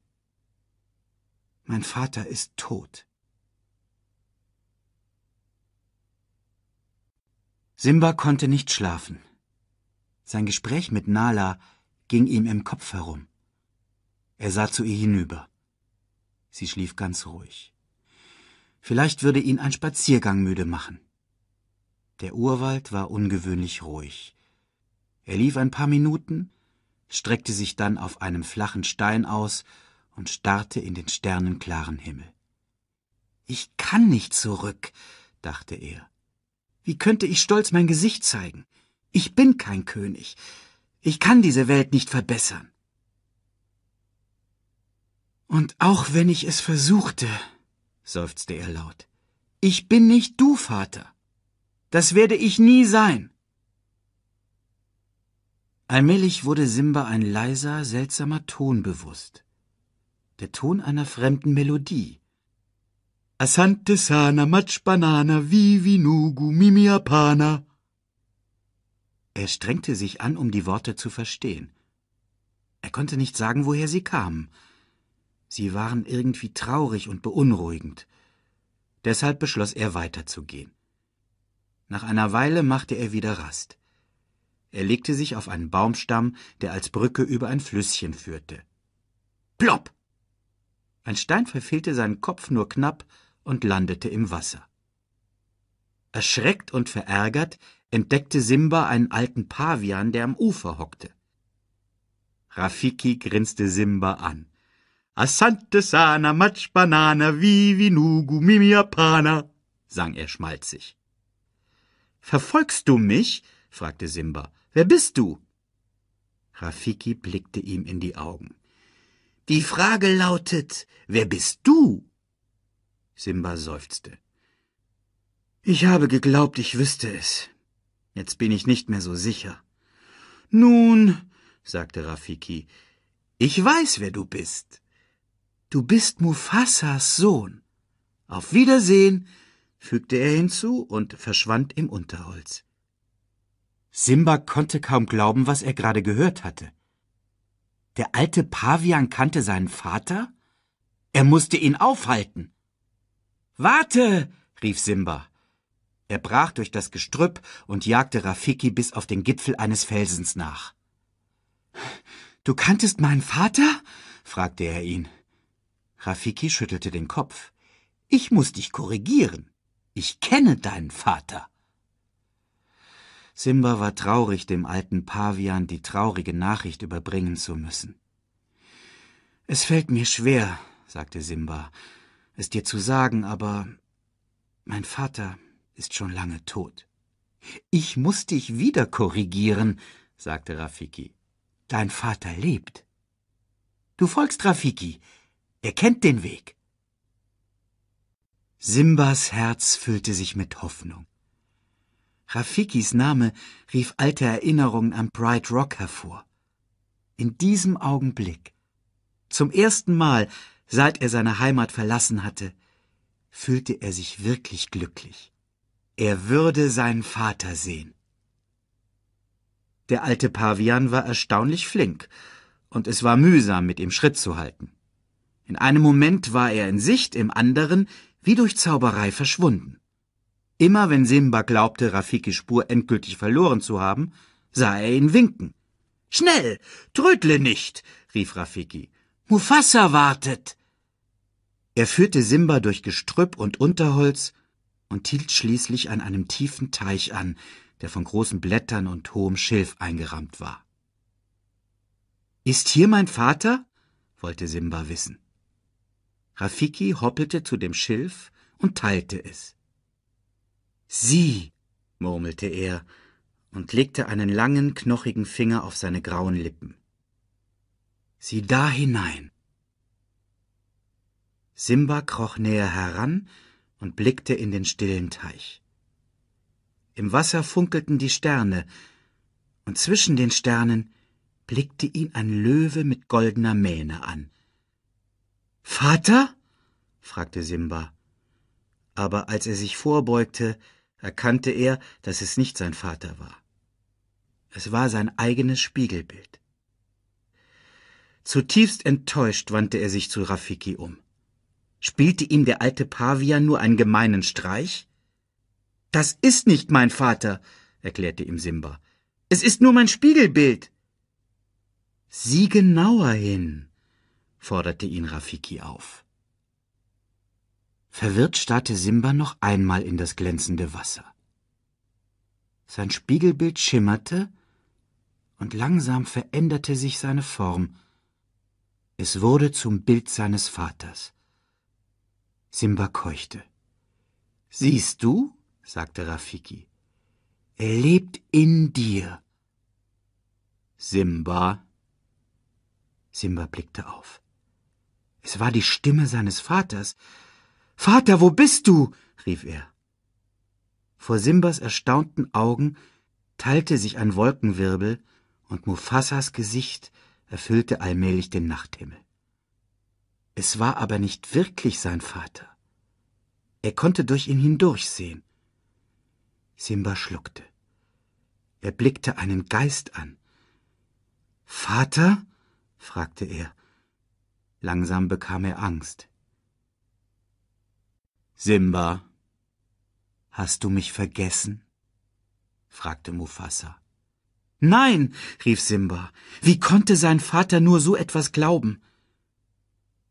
Mein Vater ist tot, Simba konnte nicht schlafen. Sein Gespräch mit Nala ging ihm im Kopf herum. Er sah zu ihr hinüber. Sie schlief ganz ruhig. Vielleicht würde ihn ein Spaziergang müde machen. Der Urwald war ungewöhnlich ruhig. Er lief ein paar Minuten, streckte sich dann auf einem flachen Stein aus und starrte in den sternenklaren Himmel. Ich kann nicht zurück, dachte er. Wie könnte ich stolz mein Gesicht zeigen? Ich bin kein König. Ich kann diese Welt nicht verbessern. Und auch wenn ich es versuchte, seufzte er laut, ich bin nicht du, Vater. Das werde ich nie sein. Allmählich wurde Simba ein leiser, seltsamer Ton bewusst. Der Ton einer fremden Melodie. Asante sana banana Vivi Nugu Mimiapana. Er strengte sich an, um die Worte zu verstehen. Er konnte nicht sagen, woher sie kamen. Sie waren irgendwie traurig und beunruhigend. Deshalb beschloss er weiterzugehen. Nach einer Weile machte er wieder Rast. Er legte sich auf einen Baumstamm, der als Brücke über ein Flüsschen führte. Plopp! Ein Stein verfehlte seinen Kopf nur knapp, und landete im Wasser. Erschreckt und verärgert entdeckte Simba einen alten Pavian, der am Ufer hockte. Rafiki grinste Simba an. Asante sana machbanana vivi nugu mimiapana, sang er schmalzig. Verfolgst du mich? fragte Simba. Wer bist du? Rafiki blickte ihm in die Augen. Die Frage lautet, wer bist du? Simba seufzte. Ich habe geglaubt, ich wüsste es. Jetzt bin ich nicht mehr so sicher. Nun, sagte Rafiki, ich weiß, wer du bist. Du bist Mufassas Sohn. Auf Wiedersehen, fügte er hinzu und verschwand im Unterholz. Simba konnte kaum glauben, was er gerade gehört hatte. Der alte Pavian kannte seinen Vater? Er musste ihn aufhalten. Warte! rief Simba. Er brach durch das Gestrüpp und jagte Rafiki bis auf den Gipfel eines Felsens nach. Du kanntest meinen Vater? fragte er ihn. Rafiki schüttelte den Kopf. Ich muss dich korrigieren. Ich kenne deinen Vater. Simba war traurig, dem alten Pavian die traurige Nachricht überbringen zu müssen. Es fällt mir schwer, sagte Simba, es dir zu sagen, aber mein Vater ist schon lange tot. Ich muß dich wieder korrigieren, sagte Rafiki. Dein Vater lebt. Du folgst Rafiki. Er kennt den Weg. Simbas Herz füllte sich mit Hoffnung. Rafikis Name rief alte Erinnerungen an Bright Rock hervor. In diesem Augenblick, zum ersten Mal, Seit er seine Heimat verlassen hatte, fühlte er sich wirklich glücklich. Er würde seinen Vater sehen. Der alte Pavian war erstaunlich flink, und es war mühsam, mit ihm Schritt zu halten. In einem Moment war er in Sicht, im anderen wie durch Zauberei verschwunden. Immer wenn Simba glaubte, Rafikis Spur endgültig verloren zu haben, sah er ihn winken. Schnell, trödle nicht, rief Rafiki. Mufasa wartet. Er führte Simba durch Gestrüpp und Unterholz und hielt schließlich an einem tiefen Teich an, der von großen Blättern und hohem Schilf eingerammt war. Ist hier mein Vater? wollte Simba wissen. Rafiki hoppelte zu dem Schilf und teilte es. Sieh, murmelte er und legte einen langen, knochigen Finger auf seine grauen Lippen. Sieh da hinein. Simba kroch näher heran und blickte in den stillen Teich. Im Wasser funkelten die Sterne, und zwischen den Sternen blickte ihn ein Löwe mit goldener Mähne an. Vater? fragte Simba. Aber als er sich vorbeugte, erkannte er, dass es nicht sein Vater war. Es war sein eigenes Spiegelbild. Zutiefst enttäuscht wandte er sich zu Rafiki um. Spielte ihm der alte Pavian nur einen gemeinen Streich? Das ist nicht mein Vater, erklärte ihm Simba. Es ist nur mein Spiegelbild. Sieh genauer hin, forderte ihn Rafiki auf. Verwirrt starrte Simba noch einmal in das glänzende Wasser. Sein Spiegelbild schimmerte, und langsam veränderte sich seine Form. Es wurde zum Bild seines Vaters. Simba keuchte. Siehst du, sagte Rafiki, er lebt in dir. Simba. Simba blickte auf. Es war die Stimme seines Vaters. Vater, wo bist du? rief er. Vor Simbas erstaunten Augen teilte sich ein Wolkenwirbel, und Mufassas Gesicht erfüllte allmählich den Nachthimmel. Es war aber nicht wirklich sein Vater. Er konnte durch ihn hindurchsehen. Simba schluckte. Er blickte einen Geist an. Vater? fragte er. Langsam bekam er Angst. Simba, hast du mich vergessen? fragte Mufasa. Nein, rief Simba. Wie konnte sein Vater nur so etwas glauben?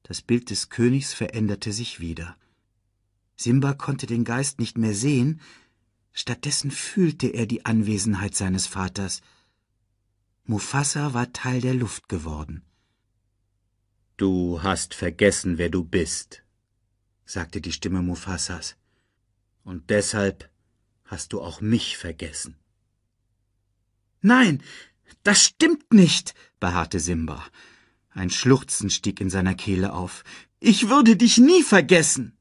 Das Bild des Königs veränderte sich wieder. Simba konnte den Geist nicht mehr sehen, stattdessen fühlte er die Anwesenheit seines Vaters. Mufasa war Teil der Luft geworden. Du hast vergessen, wer du bist, sagte die Stimme Mufasas, und deshalb hast du auch mich vergessen. Nein, das stimmt nicht, beharrte Simba. Ein Schluchzen stieg in seiner Kehle auf. Ich würde dich nie vergessen.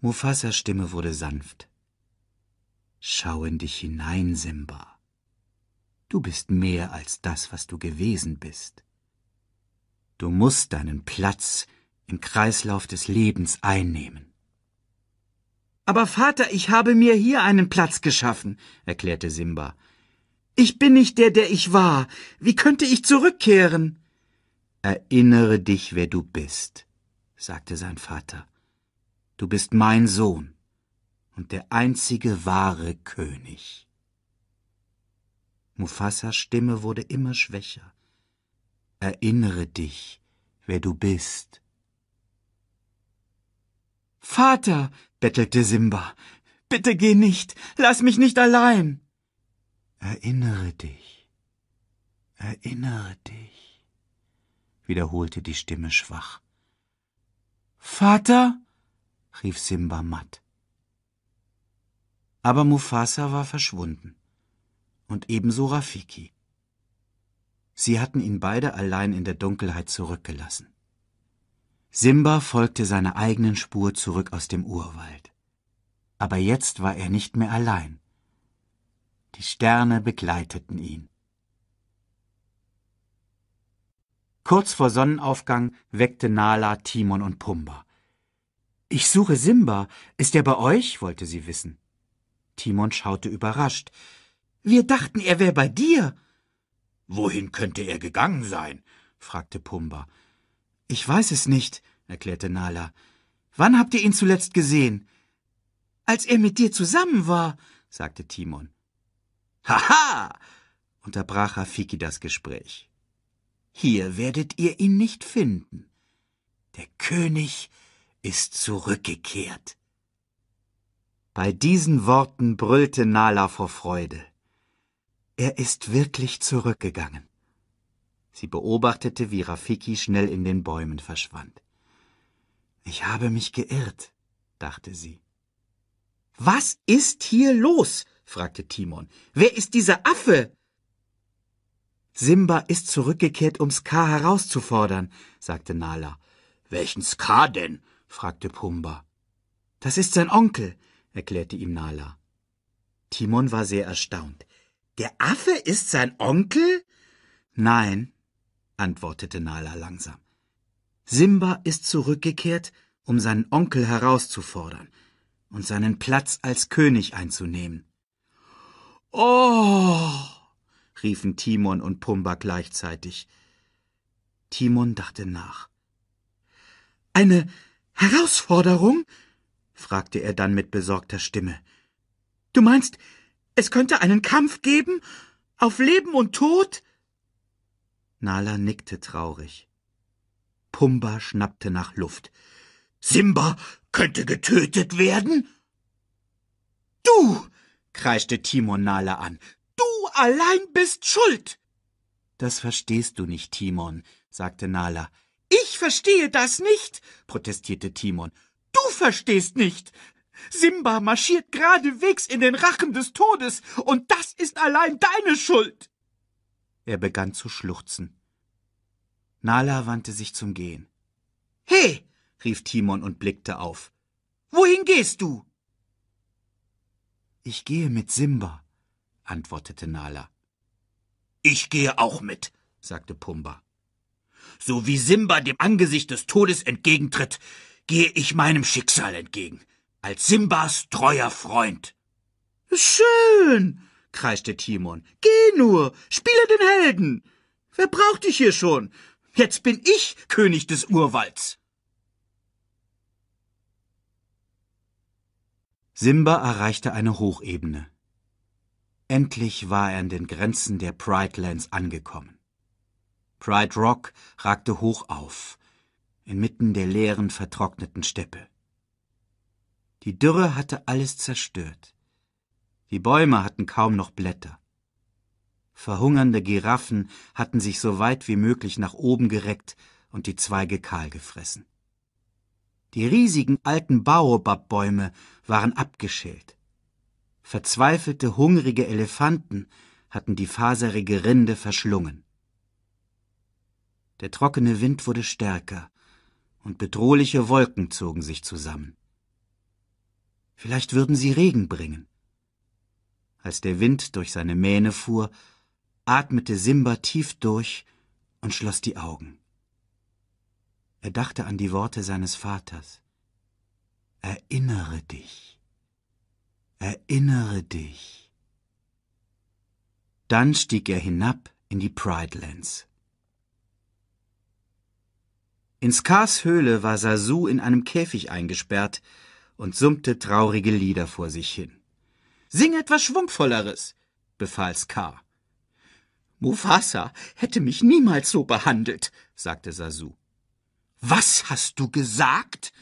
Mufasas Stimme wurde sanft. Schau in dich hinein, Simba. Du bist mehr als das, was du gewesen bist. Du musst deinen Platz im Kreislauf des Lebens einnehmen. Aber Vater, ich habe mir hier einen Platz geschaffen, erklärte Simba. Ich bin nicht der, der ich war. Wie könnte ich zurückkehren? Erinnere dich, wer du bist, sagte sein Vater. Du bist mein Sohn und der einzige wahre König. Mufasas Stimme wurde immer schwächer. Erinnere dich, wer du bist. Vater, bettelte Simba, bitte geh nicht, lass mich nicht allein. Erinnere dich, erinnere dich, wiederholte die Stimme schwach. Vater, rief Simba matt. Aber Mufasa war verschwunden und ebenso Rafiki. Sie hatten ihn beide allein in der Dunkelheit zurückgelassen. Simba folgte seiner eigenen Spur zurück aus dem Urwald. Aber jetzt war er nicht mehr allein. Die Sterne begleiteten ihn. Kurz vor Sonnenaufgang weckte Nala Timon und Pumba. Ich suche Simba. Ist er bei euch? wollte sie wissen. Timon schaute überrascht. Wir dachten, er wäre bei dir. Wohin könnte er gegangen sein? fragte Pumba. Ich weiß es nicht, erklärte Nala. Wann habt ihr ihn zuletzt gesehen? Als er mit dir zusammen war, sagte Timon. Haha! unterbrach Rafiki das Gespräch. Hier werdet ihr ihn nicht finden. Der König ist zurückgekehrt. Bei diesen Worten brüllte Nala vor Freude. Er ist wirklich zurückgegangen. Sie beobachtete, wie Rafiki schnell in den Bäumen verschwand. Ich habe mich geirrt, dachte sie. Was ist hier los? fragte Timon. Wer ist dieser Affe? Simba ist zurückgekehrt, um Ska herauszufordern, sagte Nala. Welchen Ska denn? fragte Pumba. Das ist sein Onkel, erklärte ihm Nala. Timon war sehr erstaunt. Der Affe ist sein Onkel? Nein, antwortete Nala langsam. Simba ist zurückgekehrt, um seinen Onkel herauszufordern und seinen Platz als König einzunehmen. Oh! riefen Timon und Pumba gleichzeitig. Timon dachte nach. Eine Herausforderung? fragte er dann mit besorgter Stimme. Du meinst, es könnte einen Kampf geben? Auf Leben und Tod? Nala nickte traurig. Pumba schnappte nach Luft. Simba könnte getötet werden? Du! kreischte Timon Nala an. Du allein bist schuld! Das verstehst du nicht, Timon, sagte Nala. Ich verstehe das nicht, protestierte Timon. Du verstehst nicht. Simba marschiert geradewegs in den Rachen des Todes, und das ist allein deine Schuld. Er begann zu schluchzen. Nala wandte sich zum Gehen. He, rief Timon und blickte auf. Wohin gehst du? Ich gehe mit Simba, antwortete Nala. Ich gehe auch mit, sagte Pumba. So wie Simba dem Angesicht des Todes entgegentritt, gehe ich meinem Schicksal entgegen, als Simbas treuer Freund. Schön, kreischte Timon. Geh nur, spiele den Helden. Wer braucht dich hier schon? Jetzt bin ich König des Urwalds. Simba erreichte eine Hochebene. Endlich war er an den Grenzen der Pride Lands angekommen. Pride Rock ragte hoch auf, inmitten der leeren, vertrockneten Steppe. Die Dürre hatte alles zerstört. Die Bäume hatten kaum noch Blätter. Verhungernde Giraffen hatten sich so weit wie möglich nach oben gereckt und die Zweige kahl gefressen. Die riesigen alten Baobabbäume waren abgeschält. Verzweifelte, hungrige Elefanten hatten die faserige Rinde verschlungen. Der trockene Wind wurde stärker und bedrohliche Wolken zogen sich zusammen. Vielleicht würden sie Regen bringen. Als der Wind durch seine Mähne fuhr, atmete Simba tief durch und schloss die Augen. Er dachte an die Worte seines Vaters. Erinnere dich. Erinnere dich. Dann stieg er hinab in die Pridelands. In Skars Höhle war Sasu in einem Käfig eingesperrt und summte traurige Lieder vor sich hin. Sing etwas Schwungvolleres, befahl Skar. Mufasa hätte mich niemals so behandelt, sagte Sasu. Was hast du gesagt?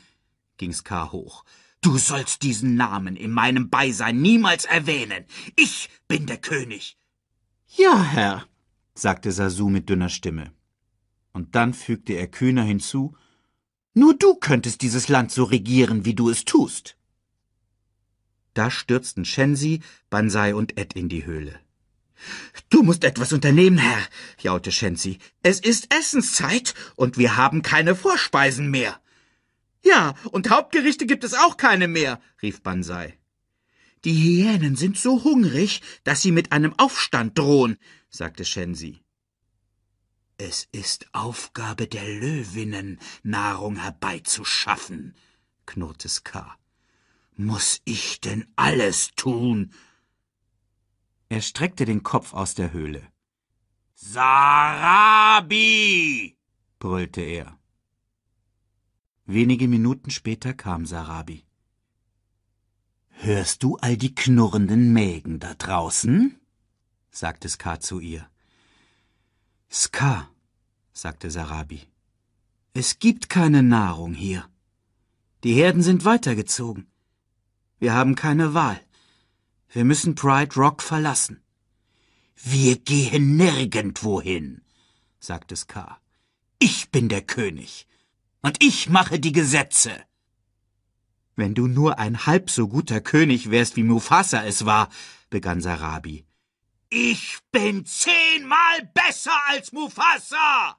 ging K. hoch. Du sollst diesen Namen in meinem Beisein niemals erwähnen. Ich bin der König. Ja, Herr, sagte Sasu mit dünner Stimme. Und dann fügte er kühner hinzu Nur du könntest dieses Land so regieren, wie du es tust. Da stürzten Shensi, Bansai und Ed in die Höhle. Du musst etwas unternehmen, Herr, jaute Shenzi. Es ist Essenszeit und wir haben keine Vorspeisen mehr. Ja, und Hauptgerichte gibt es auch keine mehr, rief Bansai. Die Hyänen sind so hungrig, dass sie mit einem Aufstand drohen, sagte Shenzi. Es ist Aufgabe der Löwinnen, Nahrung herbeizuschaffen, knurrte Ska. Muss ich denn alles tun? Er streckte den Kopf aus der Höhle. Sarabi! brüllte er. Wenige Minuten später kam Sarabi. Hörst du all die knurrenden Mägen da draußen? sagte Ska zu ihr. Ska, sagte Sarabi. Es gibt keine Nahrung hier. Die Herden sind weitergezogen. Wir haben keine Wahl. Wir müssen Pride Rock verlassen. Wir gehen nirgendwo hin, sagte Ska. Ich bin der König. Und ich mache die Gesetze. Wenn du nur ein halb so guter König wärst, wie Mufasa es war, begann Sarabi. Ich bin zehnmal besser als Mufasa!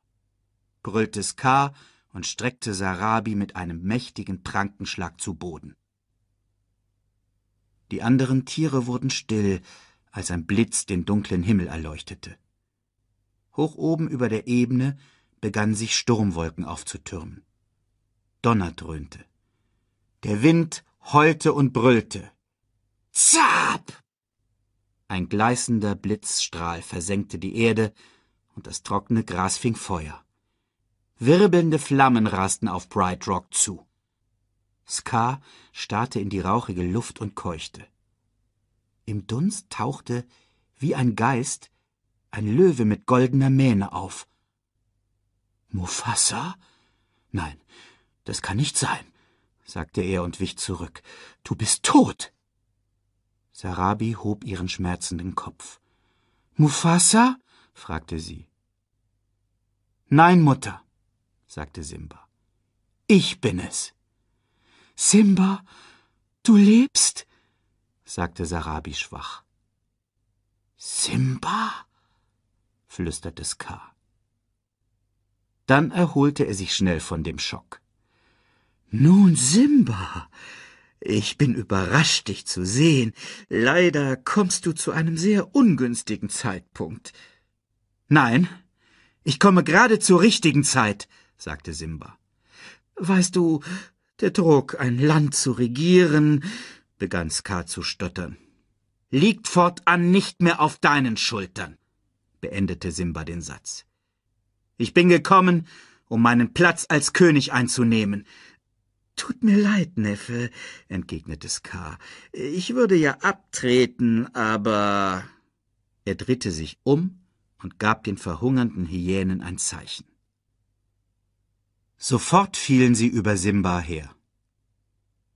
brüllte Ska und streckte Sarabi mit einem mächtigen Prankenschlag zu Boden. Die anderen Tiere wurden still, als ein Blitz den dunklen Himmel erleuchtete. Hoch oben über der Ebene begannen sich Sturmwolken aufzutürmen. Donner dröhnte. Der Wind heulte und brüllte. Zap! Ein gleißender Blitzstrahl versenkte die Erde und das trockene Gras fing Feuer. Wirbelnde Flammen rasten auf Bright Rock zu. Ska starrte in die rauchige Luft und keuchte. Im Dunst tauchte, wie ein Geist, ein Löwe mit goldener Mähne auf. Mufasa? Nein, das kann nicht sein, sagte er und wich zurück. Du bist tot! Sarabi hob ihren schmerzenden Kopf. Mufasa? fragte sie. Nein, Mutter, sagte Simba. Ich bin es. Simba, du lebst? sagte Sarabi schwach. Simba? flüsterte Ska. Dann erholte er sich schnell von dem Schock. Nun, Simba, ich bin überrascht, dich zu sehen. Leider kommst du zu einem sehr ungünstigen Zeitpunkt. Nein, ich komme gerade zur richtigen Zeit, sagte Simba. Weißt du, der Druck, ein Land zu regieren, begann Ska zu stottern. Liegt fortan nicht mehr auf deinen Schultern, beendete Simba den Satz. Ich bin gekommen, um meinen Platz als König einzunehmen. Tut mir leid, Neffe, entgegnete Ska. Ich würde ja abtreten, aber. Er drehte sich um und gab den verhungernden Hyänen ein Zeichen. Sofort fielen sie über Simba her.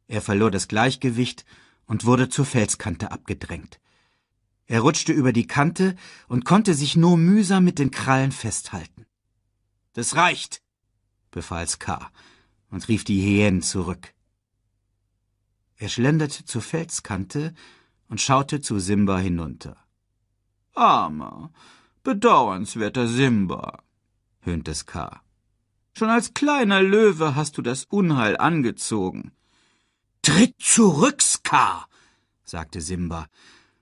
Er verlor das Gleichgewicht und wurde zur Felskante abgedrängt. Er rutschte über die Kante und konnte sich nur mühsam mit den Krallen festhalten. Das reicht, befahl Ska und rief die Hyänen zurück. Er schlenderte zur Felskante und schaute zu Simba hinunter. Armer, bedauernswerter Simba, höhnte Ska. Schon als kleiner Löwe hast du das Unheil angezogen. Tritt zurück, Skar, sagte Simba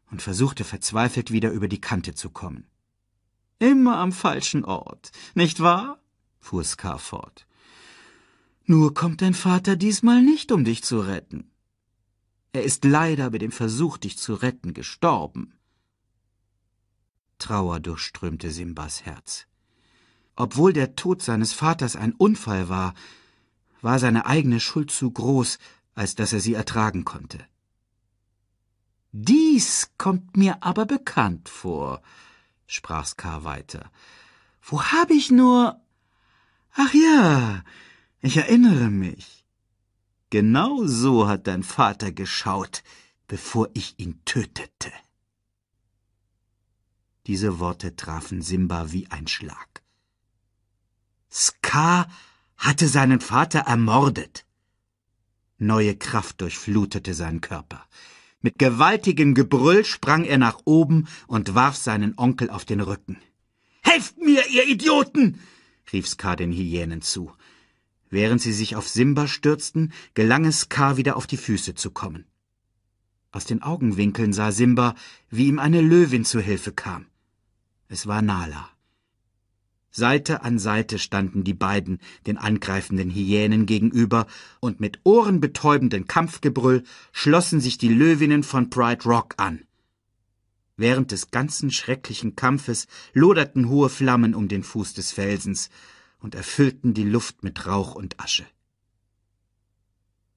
und versuchte verzweifelt wieder über die Kante zu kommen. Immer am falschen Ort, nicht wahr? fuhr Skar fort. Nur kommt dein Vater diesmal nicht, um dich zu retten. Er ist leider bei dem Versuch, dich zu retten, gestorben. Trauer durchströmte Simbas Herz. Obwohl der Tod seines Vaters ein Unfall war, war seine eigene Schuld zu groß, als dass er sie ertragen konnte. Dies kommt mir aber bekannt vor, sprach Skar weiter. Wo habe ich nur. Ach ja, ich erinnere mich. Genau so hat dein Vater geschaut, bevor ich ihn tötete. Diese Worte trafen Simba wie ein Schlag. Ska hatte seinen Vater ermordet. Neue Kraft durchflutete seinen Körper. Mit gewaltigem Gebrüll sprang er nach oben und warf seinen Onkel auf den Rücken. Helft mir, ihr Idioten! rief Ska den Hyänen zu. Während sie sich auf Simba stürzten, gelang es Ska wieder auf die Füße zu kommen. Aus den Augenwinkeln sah Simba, wie ihm eine Löwin zu Hilfe kam. Es war Nala. Seite an Seite standen die beiden den angreifenden Hyänen gegenüber, und mit ohrenbetäubendem Kampfgebrüll schlossen sich die Löwinnen von Pride Rock an. Während des ganzen schrecklichen Kampfes loderten hohe Flammen um den Fuß des Felsens und erfüllten die Luft mit Rauch und Asche.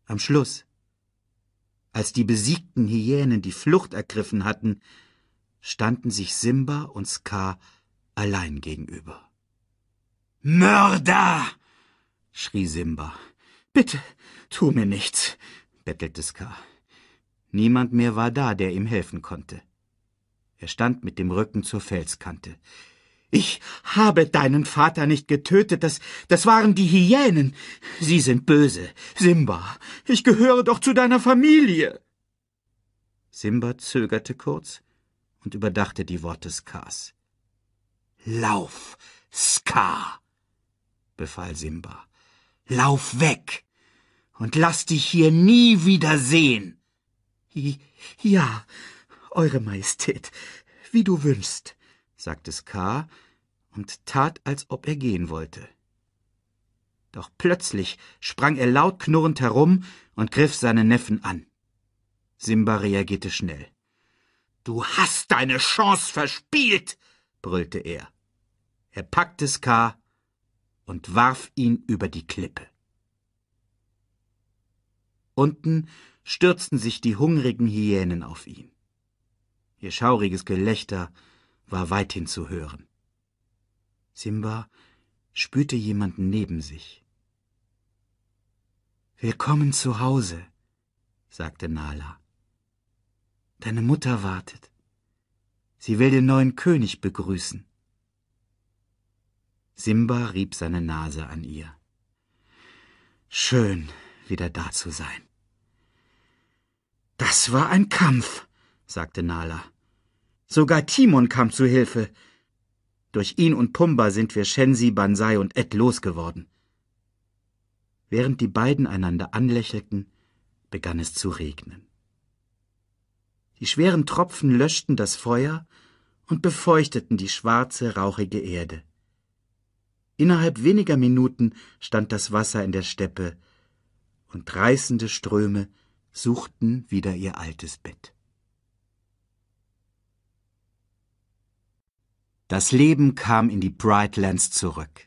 Am Schluss, als die besiegten Hyänen die Flucht ergriffen hatten, standen sich Simba und Ska allein gegenüber. Mörder! schrie Simba. Bitte, tu mir nichts, bettelte Ska. Niemand mehr war da, der ihm helfen konnte. Er stand mit dem Rücken zur Felskante. Ich habe deinen Vater nicht getötet, das, das waren die Hyänen. Sie sind böse. Simba, ich gehöre doch zu deiner Familie. Simba zögerte kurz und überdachte die Worte Skars. Lauf, Skar! befahl Simba. Lauf weg und lass dich hier nie wieder sehen. Ja, Eure Majestät, wie du wünschst, sagte Ska und tat, als ob er gehen wollte. Doch plötzlich sprang er laut knurrend herum und griff seinen Neffen an. Simba reagierte schnell. Du hast deine Chance verspielt, brüllte er. Er packte Ska und warf ihn über die Klippe. Unten stürzten sich die hungrigen Hyänen auf ihn. Ihr schauriges Gelächter war weithin zu hören. Simba spürte jemanden neben sich. Willkommen zu Hause, sagte Nala. Deine Mutter wartet. Sie will den neuen König begrüßen. Simba rieb seine Nase an ihr. Schön, wieder da zu sein. Das war ein Kampf, sagte Nala. Sogar Timon kam zu Hilfe. Durch ihn und Pumba sind wir Shensi, Bansai und Ed losgeworden. Während die beiden einander anlächelten, begann es zu regnen. Die schweren Tropfen löschten das Feuer und befeuchteten die schwarze, rauchige Erde. Innerhalb weniger Minuten stand das Wasser in der Steppe, und reißende Ströme suchten wieder ihr altes Bett. Das Leben kam in die Brightlands zurück.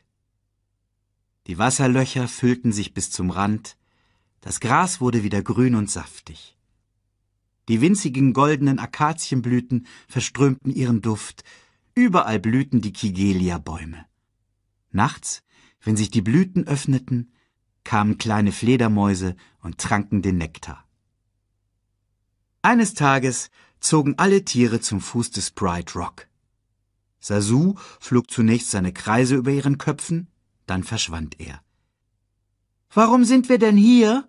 Die Wasserlöcher füllten sich bis zum Rand, das Gras wurde wieder grün und saftig. Die winzigen goldenen Akazienblüten verströmten ihren Duft, überall blühten die Kigelia-Bäume. Nachts, wenn sich die Blüten öffneten, kamen kleine Fledermäuse und tranken den Nektar. Eines Tages zogen alle Tiere zum Fuß des Bright Rock. Sasu flog zunächst seine Kreise über ihren Köpfen, dann verschwand er. Warum sind wir denn hier?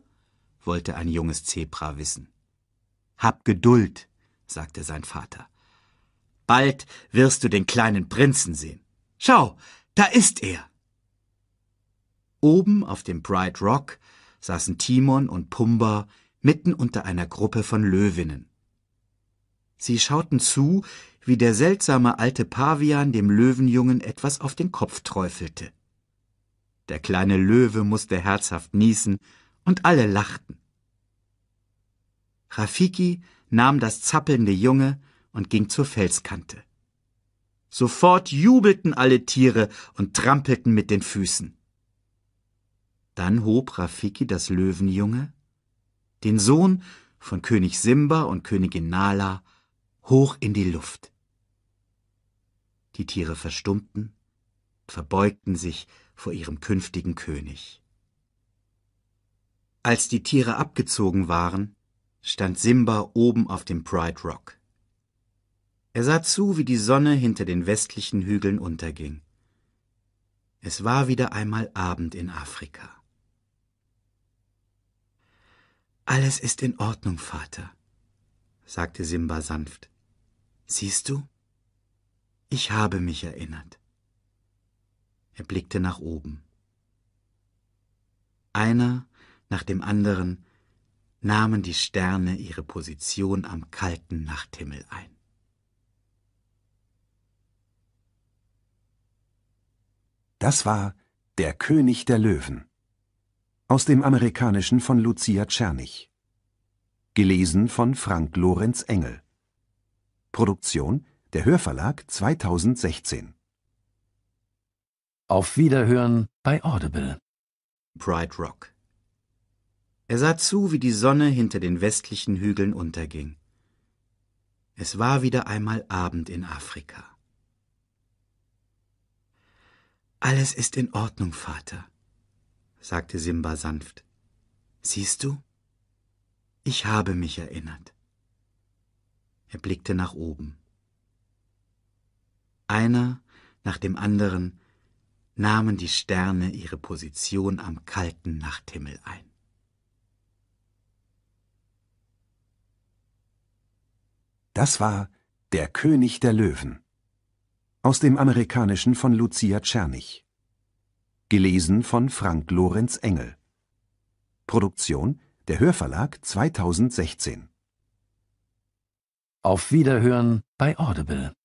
wollte ein junges Zebra wissen. Hab Geduld, sagte sein Vater. Bald wirst du den kleinen Prinzen sehen. Schau, da ist er! Oben auf dem Bright Rock saßen Timon und Pumba mitten unter einer Gruppe von Löwinnen. Sie schauten zu, wie der seltsame alte Pavian dem Löwenjungen etwas auf den Kopf träufelte. Der kleine Löwe musste herzhaft niesen, und alle lachten. Rafiki nahm das zappelnde Junge und ging zur Felskante. Sofort jubelten alle Tiere und trampelten mit den Füßen. Dann hob Rafiki das Löwenjunge, den Sohn von König Simba und Königin Nala, hoch in die Luft. Die Tiere verstummten, verbeugten sich vor ihrem künftigen König. Als die Tiere abgezogen waren, stand Simba oben auf dem Pride Rock. Er sah zu, wie die Sonne hinter den westlichen Hügeln unterging. Es war wieder einmal Abend in Afrika. Alles ist in Ordnung, Vater, sagte Simba sanft. Siehst du? Ich habe mich erinnert. Er blickte nach oben. Einer nach dem anderen nahmen die Sterne ihre Position am kalten Nachthimmel ein. Das war Der König der Löwen. Aus dem Amerikanischen von Lucia Czernich. Gelesen von Frank Lorenz Engel. Produktion der Hörverlag 2016. Auf Wiederhören bei Audible. Bright Rock. Er sah zu, wie die Sonne hinter den westlichen Hügeln unterging. Es war wieder einmal Abend in Afrika. Alles ist in Ordnung, Vater, sagte Simba sanft. Siehst du? Ich habe mich erinnert. Er blickte nach oben. Einer nach dem anderen nahmen die Sterne ihre Position am kalten Nachthimmel ein. Das war Der König der Löwen. Aus dem Amerikanischen von Lucia Tschernig. Gelesen von Frank Lorenz Engel. Produktion der Hörverlag 2016. Auf Wiederhören bei Audible.